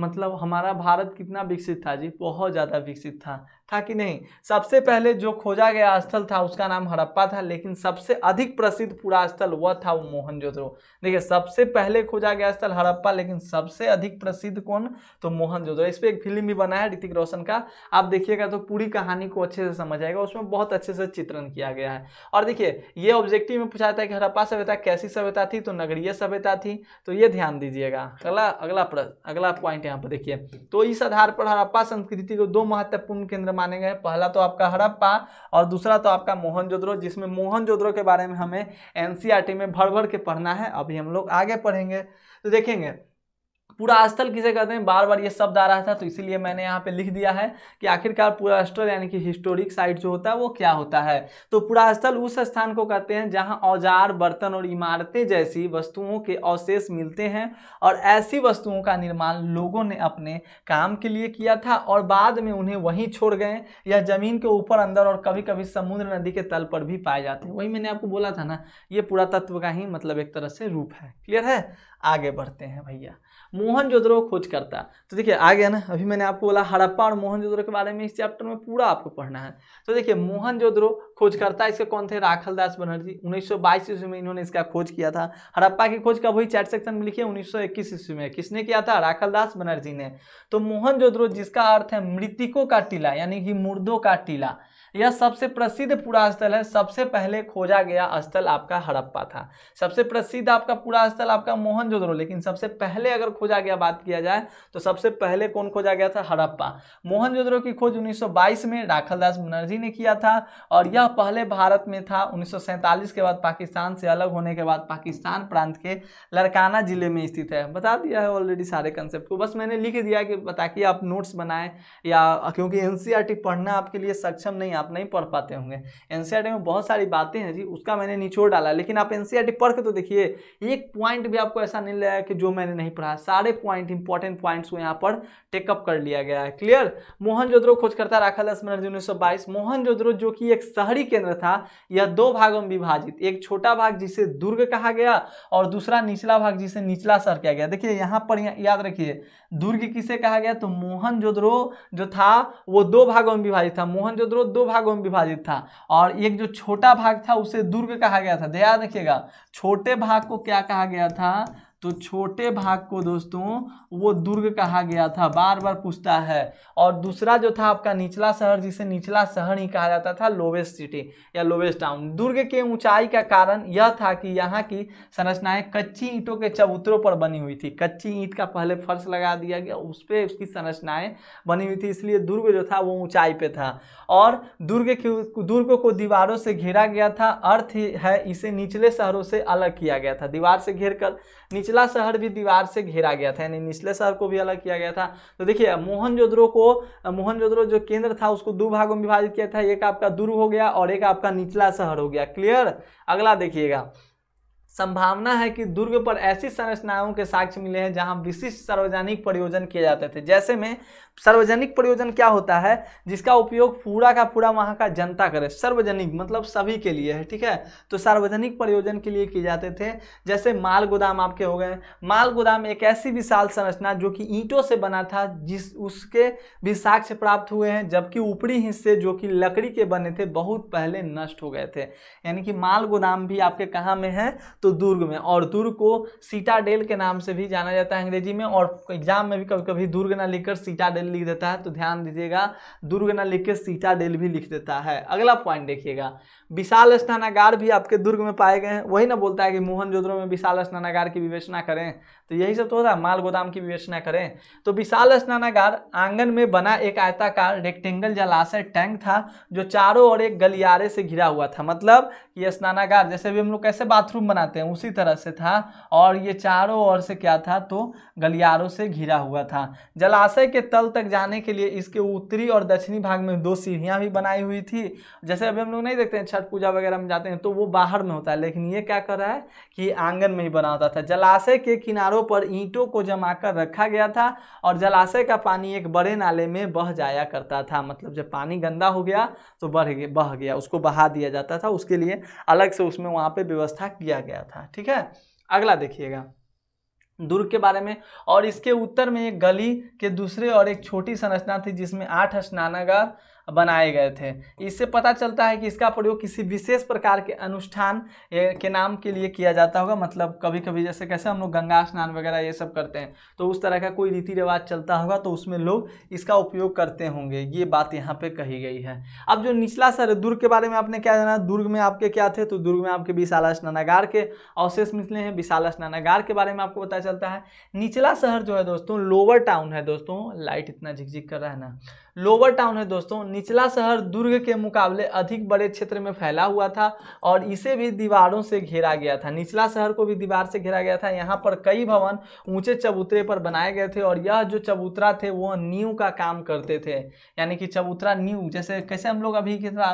A: मतलब हमारा भारत कितना विकसित था जी बहुत ज़्यादा विकसित था था कि नहीं सबसे पहले जो खोजा गया स्थल था उसका नाम हड़प्पा था लेकिन सबसे अधिक प्रसिद्ध पूरा स्थल वह था मोहनजोदड़ो देखिए सबसे पहले खोजा गया स्थल हड़प्पा लेकिन सबसे अधिक प्रसिद्ध कौन तो मोहनजोदड़ो इस पर एक फिल्म भी बना है ऋतिक रोशन का आप देखिएगा तो पूरी कहानी को अच्छे से समझ आएगा उसमें बहुत अच्छे से चित्रण किया गया है और देखिए ये ऑब्जेक्टिव में पूछा जाता है कि हड़प्पा सभ्यता कैसी सभ्यता थी तो नगरीय सभ्यता थी तो ये ध्यान दीजिएगा अगला अगला अगला पॉइंट यहाँ पर देखिए तो इस आधार पर हड़प्पा संस्कृति को दो महत्वपूर्ण केंद्र माने गए पहला तो आपका हड़प्पा और दूसरा तो आपका मोहनजोदड़ो जिसमें जोद्रो के बारे में हमें एनसीआरटी में भर भर के पढ़ना है अभी हम लोग आगे पढ़ेंगे तो देखेंगे पूरा स्थल किसे कहते हैं बार बार ये शब्द आ रहा था तो इसीलिए मैंने यहाँ पे लिख दिया है कि आखिरकार पूरा स्थल यानी कि हिस्टोरिक साइट जो होता है वो क्या होता है तो पूरा स्थल उस स्थान को कहते हैं जहाँ औजार बर्तन और इमारतें जैसी वस्तुओं के अवशेष मिलते हैं और ऐसी वस्तुओं का निर्माण लोगों ने अपने काम के लिए किया था और बाद में उन्हें वहीं छोड़ गए या जमीन के ऊपर अंदर और कभी कभी समुद्र नदी के तल पर भी पाए जाते हैं वही मैंने आपको बोला था ना ये पुरातत्व का ही मतलब एक तरह से रूप है क्लियर है आगे बढ़ते हैं भैया मोहनजोदड़ो खोज करता तो देखिए आ गया ना अभी मैंने आपको बोला हड़प्पा और मोहन जोद्रो के बारे में इस चैप्टर में पूरा आपको पढ़ना है तो देखिए खोज खोजकर्ता इसके कौन थे राखल दास बनर्जी 1922 ईस्वी में इन्होंने इसका खोज किया था हड़प्पा की खोज कब हुई चैट सेक्शन में लिखिए 1921 ईस्वी में किसने किया था राखल दास बनर्जी ने तो मोहनजोदड़ो जिसका अर्थ है मृतिकों का टीला यानी कि मुर्दों का टीला यह सबसे प्रसिद्ध पूरा स्थल है सबसे पहले खोजा गया स्थल आपका हड़प्पा था सबसे प्रसिद्ध आपका पूरा स्थल आपका मोहनजोदड़ो लेकिन सबसे पहले अगर खोजा गया बात किया जाए तो सबसे पहले कौन खोजा गया था हड़प्पा मोहनजोदड़ो की खोज 1922 में दास बनर्जी ने किया था और यह पहले भारत में था उन्नीस के बाद पाकिस्तान से अलग होने के बाद पाकिस्तान प्रांत के लड़काना जिले में स्थित है बता दिया है ऑलरेडी सारे कंसेप्ट को बस मैंने लिख दिया कि बता कि आप नोट्स बनाएं या क्योंकि एन e पढ़ना आपके लिए सक्षम नहीं आप नहीं पढ़ पाते होंगे एन e में बहुत सारी बातें हैं जी उसका मैंने निचोड़ डाला लेकिन आप एन e पढ़ के तो देखिए एक पॉइंट भी आपको ऐसा नहीं लगा कि जो मैंने नहीं पढ़ा सारे पॉइंट इंपॉर्टेंट पॉइंट्स को यहाँ पर टेकअप कर लिया गया है क्लियर मोहन जोद्रो खोज करता रखा दस मिनट उन्नीस सौ बाईस मोहन जोद्रो जो कि एक शहरी केंद्र था यह दो भागों में विभाजित एक छोटा भाग जिसे दुर्ग कहा गया और दूसरा निचला भाग जिसे निचला शहर किया गया देखिए यहाँ पर याद रखिए दुर्ग किसे कहा गया तो मोहन जोद्रो जो था वो दो भागों में विभाजित था मोहन जोद्रो दो भागों में विभाजित था और एक जो छोटा भाग था उसे दुर्ग कहा गया था ध्यान रखिएगा छोटे भाग को क्या कहा गया था तो छोटे भाग को दोस्तों वो दुर्ग कहा गया था बार बार पूछता है और दूसरा जो था आपका निचला शहर जिसे निचला शहर ही कहा जाता था लोवेस्ट सिटी या लोवेस्ट टाउन दुर्ग के ऊंचाई का कारण यह था कि यहाँ की संरचनाएं कच्ची ईंटों के चबूतरों पर बनी हुई थी कच्ची ईंट का पहले फर्श लगा दिया गया उस पर उसकी संरचनाएँ बनी हुई थी इसलिए दुर्ग जो था वो ऊँचाई पर था और दुर्ग के दुर्ग को दीवारों से घेरा गया था अर्थ है इसे निचले शहरों से अलग किया गया था दीवार से घेर कर निचले निचला शहर भी दीवार से घेरा गया था यानी निचले शहर को भी अलग किया गया था तो देखिए मोहनजोद्रो को मोहनजोद्रो जो केंद्र था उसको दो भागों में विभाजित किया था एक आपका दुर्ग हो गया और एक आपका निचला शहर हो गया क्लियर अगला देखिएगा संभावना है कि दुर्ग पर ऐसी संरचनाओं के साक्ष्य मिले हैं जहां विशिष्ट सार्वजनिक प्रयोजन किए जाते थे जैसे में सार्वजनिक प्रयोजन क्या होता है जिसका उपयोग पूरा का पूरा वहाँ का जनता करे सार्वजनिक मतलब सभी के लिए है ठीक है तो सार्वजनिक प्रयोजन के लिए किए जाते थे जैसे माल गोदाम आपके हो गए माल गोदाम एक ऐसी विशाल संरचना जो कि ईंटों से बना था जिस उसके भी साक्ष्य प्राप्त हुए हैं जबकि ऊपरी हिस्से जो कि लकड़ी के बने थे बहुत पहले नष्ट हो गए थे यानी कि माल गोदाम भी आपके कहाँ में है तो दुर्ग में और दुर्ग को सीटाडेल के नाम से भी जाना जाता है अंग्रेजी में और एग्जाम में भी कभी कभी दुर्ग ना लिखकर सीटाडेल बटन लिख देता है तो ध्यान दीजिएगा दुर्ग न लिख के डेल भी लिख देता है अगला पॉइंट देखिएगा विशाल स्नानागार भी आपके दुर्ग में पाए गए हैं वही ना बोलता है कि मोहन में विशाल स्नानागार की विवेचना करें तो यही सब तो होता है माल गोदाम की विवेचना करें तो विशाल स्नानागार आंगन में बना एक आयताकार रेक्टेंगल जलाशय टैंक था जो चारों ओर एक गलियारे से घिरा हुआ था मतलब ये स्नानागार जैसे भी हम लोग कैसे बाथरूम बनाते हैं उसी तरह से था और ये चारों ओर से क्या था तो गलियारों से घिरा हुआ था जलाशय के तल तक जाने के लिए इसके उत्तरी और दक्षिणी भाग में दो सीढ़ियाँ भी बनाई हुई थी जैसे अभी हम लोग नहीं देखते हैं छठ पूजा वगैरह में जाते हैं तो वो बाहर में होता है लेकिन ये क्या कर रहा है कि आंगन में ही बना होता था जलाशय के किनारों किनारों पर ईंटों को जमा कर रखा गया था और जलाशय का पानी एक बड़े नाले में बह जाया करता था मतलब जब पानी गंदा हो गया तो बढ़ गया बह गया उसको बहा दिया जाता था उसके लिए अलग से उसमें वहाँ पर व्यवस्था किया गया था ठीक है अगला देखिएगा दुर्ग के बारे में और इसके उत्तर में एक गली के दूसरे और एक छोटी संरचना थी जिसमें आठ स्नानागार बनाए गए थे इससे पता चलता है कि इसका प्रयोग किसी विशेष प्रकार के अनुष्ठान के नाम के लिए किया जाता होगा मतलब कभी कभी जैसे कैसे हम लोग गंगा स्नान वगैरह ये सब करते हैं तो उस तरह का कोई रीति रिवाज चलता होगा तो उसमें लोग इसका उपयोग करते होंगे ये बात यहाँ पर कही गई है अब जो निचला सर दुर्ग के बारे में आपने क्या जाना दुर्ग में आपके क्या थे तो दुर्ग में आपके विशाला स्नानागार के अवशेष मिलते हैं विशाला स्नानागार के बारे में आपको पता चलता है निचला शहर जो है दोस्तों लोअर टाउन है दोस्तों लाइट इतना झिकझिक कर रहा है ना लोअर टाउन है दोस्तों निचला शहर दुर्ग के मुकाबले अधिक बड़े क्षेत्र में फैला हुआ था और इसे भी दीवारों से घेरा गया था निचला शहर को भी दीवार से घेरा गया था यहाँ पर कई भवन ऊंचे चबूतरे पर बनाए गए थे और यह जो चबूतरा थे वो नींव का काम करते थे यानी कि चबूतरा नींव जैसे कैसे हम लोग अभी कितना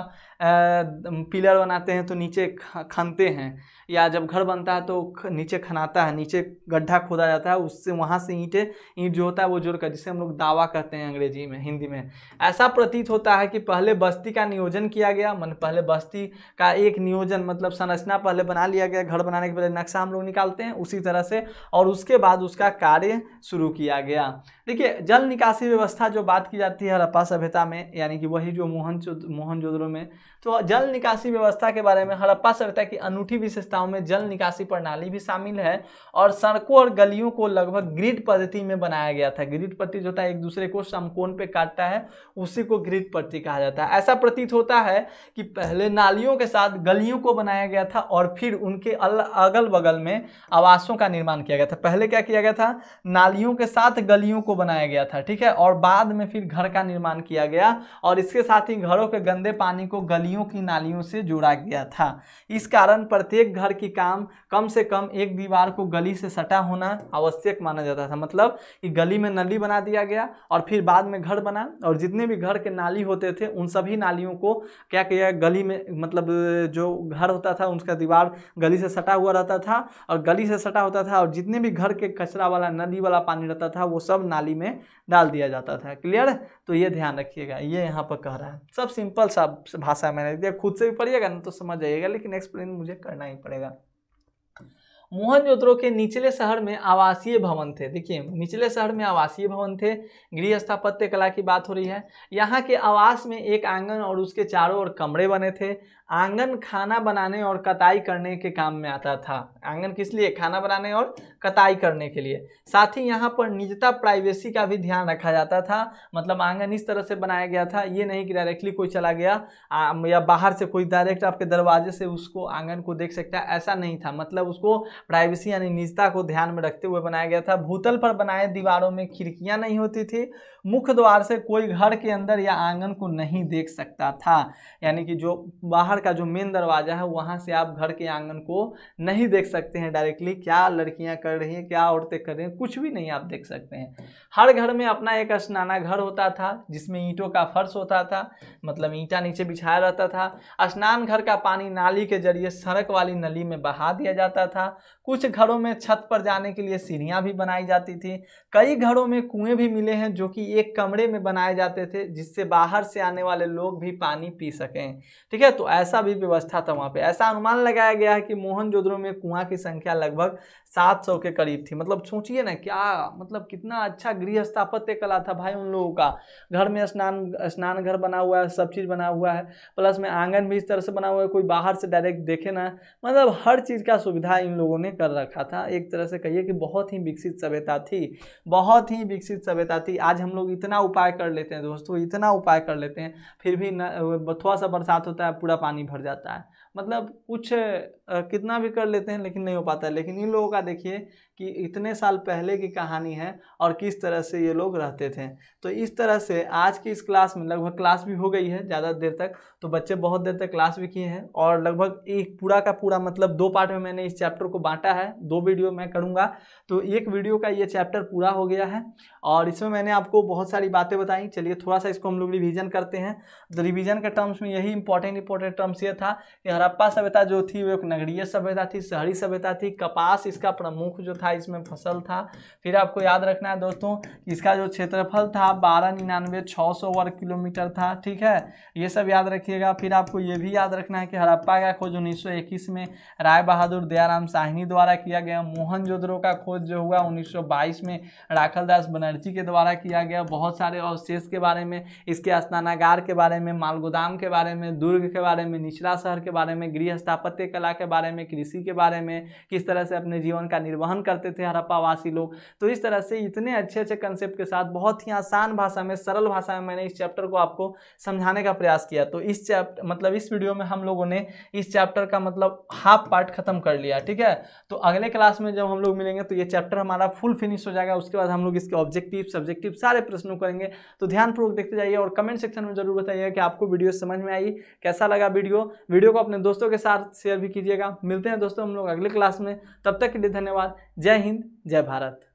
A: पिलर बनाते हैं तो नीचे खनते हैं या जब घर बनता है तो नीचे खनाता है नीचे गड्ढा खोदा जाता है उससे वहाँ से ईंटें ईंट जो होता है वो जुड़कर जिसे हम लोग दावा कहते हैं अंग्रेजी में हिंदी में ऐसा प्रतीत होता है कि पहले बस्ती का नियोजन किया गया मन पहले बस्ती का एक नियोजन मतलब संरचना पहले बना लिया गया घर बनाने के पहले नक्शा हम लोग निकालते हैं उसी तरह से और उसके बाद उसका कार्य शुरू किया गया देखिए जल निकासी व्यवस्था जो बात की जाती है हड़प्पा सभ्यता में यानी कि वही जो मोहन मोहन में तो जल निकासी व्यवस्था के बारे में हड़प्पा सभ्यता की अनूठी विशेषताओं में जल निकासी प्रणाली भी शामिल है और सड़कों और गलियों को लगभग ग्रिड पद्धति में बनाया गया था ग्रिड पद्धति जो होता है एक दूसरे को समकोण पे काटता है उसी को ग्रिड पद्धति कहा जाता है ऐसा प्रतीत होता है कि पहले नालियों के साथ गलियों को बनाया गया था और फिर उनके अगल बगल में आवासों का निर्माण किया गया था पहले क्या किया गया था नालियों के साथ गलियों को बनाया गया था ठीक है और बाद में फिर घर का निर्माण किया गया और इसके साथ ही घरों के गंदे पानी को गली गलियों की नालियों से जोड़ा गया था इस कारण प्रत्येक घर की काम कम से कम एक दीवार को गली से सटा होना आवश्यक माना जाता था मतलब कि गली में नली बना दिया गया और फिर बाद में घर बना और जितने भी घर के नाली होते थे उन सभी नालियों को क्या किया गली में मतलब जो घर होता था उसका दीवार गली से सटा हुआ रहता था और गली से सटा होता था और जितने भी घर के कचरा वाला नदी वाला पानी रहता था वो सब नाली में डाल दिया जाता था क्लियर तो ये ध्यान रखिएगा ये यहाँ पर कह रहा है सब सिंपल सा भाषा में मैंने दिया खुद से भी पढ़िएगा ना तो समझ आइएगा लेकिन एक्सप्लेन मुझे करना ही पड़ेगा मोहन मोहनजोतरो के निचले शहर में आवासीय भवन थे देखिए निचले शहर में आवासीय भवन थे गृह स्थापत्य कला की बात हो रही है यहाँ के आवास में एक आंगन और उसके चारों ओर कमरे बने थे आंगन खाना बनाने और कटाई करने के काम में आता था आंगन किस लिए खाना बनाने और कटाई करने के लिए साथ ही यहाँ पर निजता प्राइवेसी का भी ध्यान रखा जाता था मतलब आंगन इस तरह से बनाया गया था ये नहीं कि डायरेक्टली कोई चला गया आ, या बाहर से कोई डायरेक्ट आपके दरवाजे से उसको आंगन को देख सकता है ऐसा नहीं था मतलब उसको प्राइवेसी यानी निजता को ध्यान में रखते हुए बनाया गया था भूतल पर बनाए दीवारों में खिड़कियाँ नहीं होती थी मुख्य द्वार से कोई घर के अंदर या आंगन को नहीं देख सकता था यानी कि जो बाहर का जो मेन दरवाज़ा है वहाँ से आप घर के आंगन को नहीं देख सकते हैं डायरेक्टली क्या लड़कियाँ कर रही हैं क्या औरतें कर रही हैं कुछ भी नहीं आप देख सकते हैं हर घर में अपना एक स्नाना घर होता था जिसमें ईंटों का फर्श होता था मतलब ईंटा नीचे बिछाया रहता था स्नान घर का पानी नाली के जरिए सड़क वाली नली में बहा दिया जाता था कुछ घरों में छत पर जाने के लिए सीढ़ियाँ भी बनाई जाती थी कई घरों में कुएँ भी मिले हैं जो कि एक कमरे में बनाए जाते थे जिससे बाहर से आने वाले लोग भी पानी पी सकें ठीक है तो ऐसा भी व्यवस्था था वहाँ पे ऐसा अनुमान लगाया गया है कि मोहन में कुआं की संख्या लगभग 700 के करीब थी मतलब सोचिए ना क्या मतलब कितना अच्छा गृह स्थापत्य कला था भाई उन लोगों का घर में स्नान स्नान घर बना हुआ है सब चीज़ बना हुआ है प्लस में आंगन भी इस तरह से बना हुआ है कोई बाहर से डायरेक्ट देखे ना मतलब हर चीज़ का सुविधा इन लोगों ने कर रखा था एक तरह से कहिए कि बहुत ही विकसित सभ्यता थी बहुत ही विकसित सभ्यता थी आज हम लोग लोग इतना उपाय कर लेते हैं दोस्तों इतना उपाय कर लेते हैं फिर भी थोड़ा सा बरसात होता है पूरा पानी भर जाता है मतलब कुछ कितना भी कर लेते हैं लेकिन नहीं हो पाता है लेकिन इन लोगों का देखिए कि इतने साल पहले की कहानी है और किस तरह से ये लोग रहते थे तो इस तरह से आज की इस क्लास में लगभग क्लास भी हो गई है ज़्यादा देर तक तो बच्चे बहुत देर तक क्लास भी किए हैं और लगभग एक पूरा का पूरा मतलब दो पार्ट में मैंने इस चैप्टर को बांटा है दो वीडियो मैं करूँगा तो एक वीडियो का ये चैप्टर पूरा हो गया है और इसमें मैंने आपको बहुत सारी बातें बताई चलिए थोड़ा सा इसको हम लोग रिविज़न करते हैं तो रिविज़न के टर्म्स में यही इंपॉर्टेंट इंपॉर्टेंट टर्म्स ये था कि हड़प्पा सभ्यता जो थी वो एक नगरीय सभ्यता थी शहरी सभ्यता थी कपास इसका प्रमुख जो था था इसमें फसल था फिर आपको याद रखना है दोस्तों इसका जो क्षेत्रफल था बारह निन्यानवे छः सौ वर्ग किलोमीटर था ठीक है ये सब याद रखिएगा फिर आपको ये भी याद रखना है कि हड़प्पा का खोज उन्नीस में राय बहादुर दयाराम साहिनी द्वारा किया गया मोहन का खोज जो हुआ उन्नीस में राखल बनर्जी के द्वारा किया गया बहुत सारे अवशेष के बारे में इसके स्नानागार के बारे में मालगोदाम के बारे में दुर्ग के बारे में निचला शहर के बारे में गृह स्थापत्य कला के बारे में कृषि के बारे में किस तरह से अपने जीवन का निर्वहन करते करते थे हड़प्पावासी लोग तो इस तरह से इतने अच्छे अच्छे कंसेप्ट के साथ बहुत ही आसान भाषा में सरल भाषा में मैंने इस चैप्टर को आपको समझाने का प्रयास किया तो इस चैप्टर मतलब इस वीडियो में हम लोगों ने इस चैप्टर का मतलब हाफ पार्ट खत्म कर लिया ठीक है तो अगले क्लास में जब हम लोग मिलेंगे तो ये चैप्टर हमारा फुल फिनिश हो जाएगा उसके बाद हम लोग इसके ऑब्जेक्टिव सब्जेक्टिव सारे प्रश्नों करेंगे तो ध्यानपूर्वक देखते जाइए और कमेंट सेक्शन में जरूर बताइए कि आपको वीडियो समझ में आई कैसा लगा वीडियो वीडियो को अपने दोस्तों के साथ शेयर भी कीजिएगा मिलते हैं दोस्तों हम लोग अगले क्लास में तब तक के लिए धन्यवाद जय जय हिंद जय भारत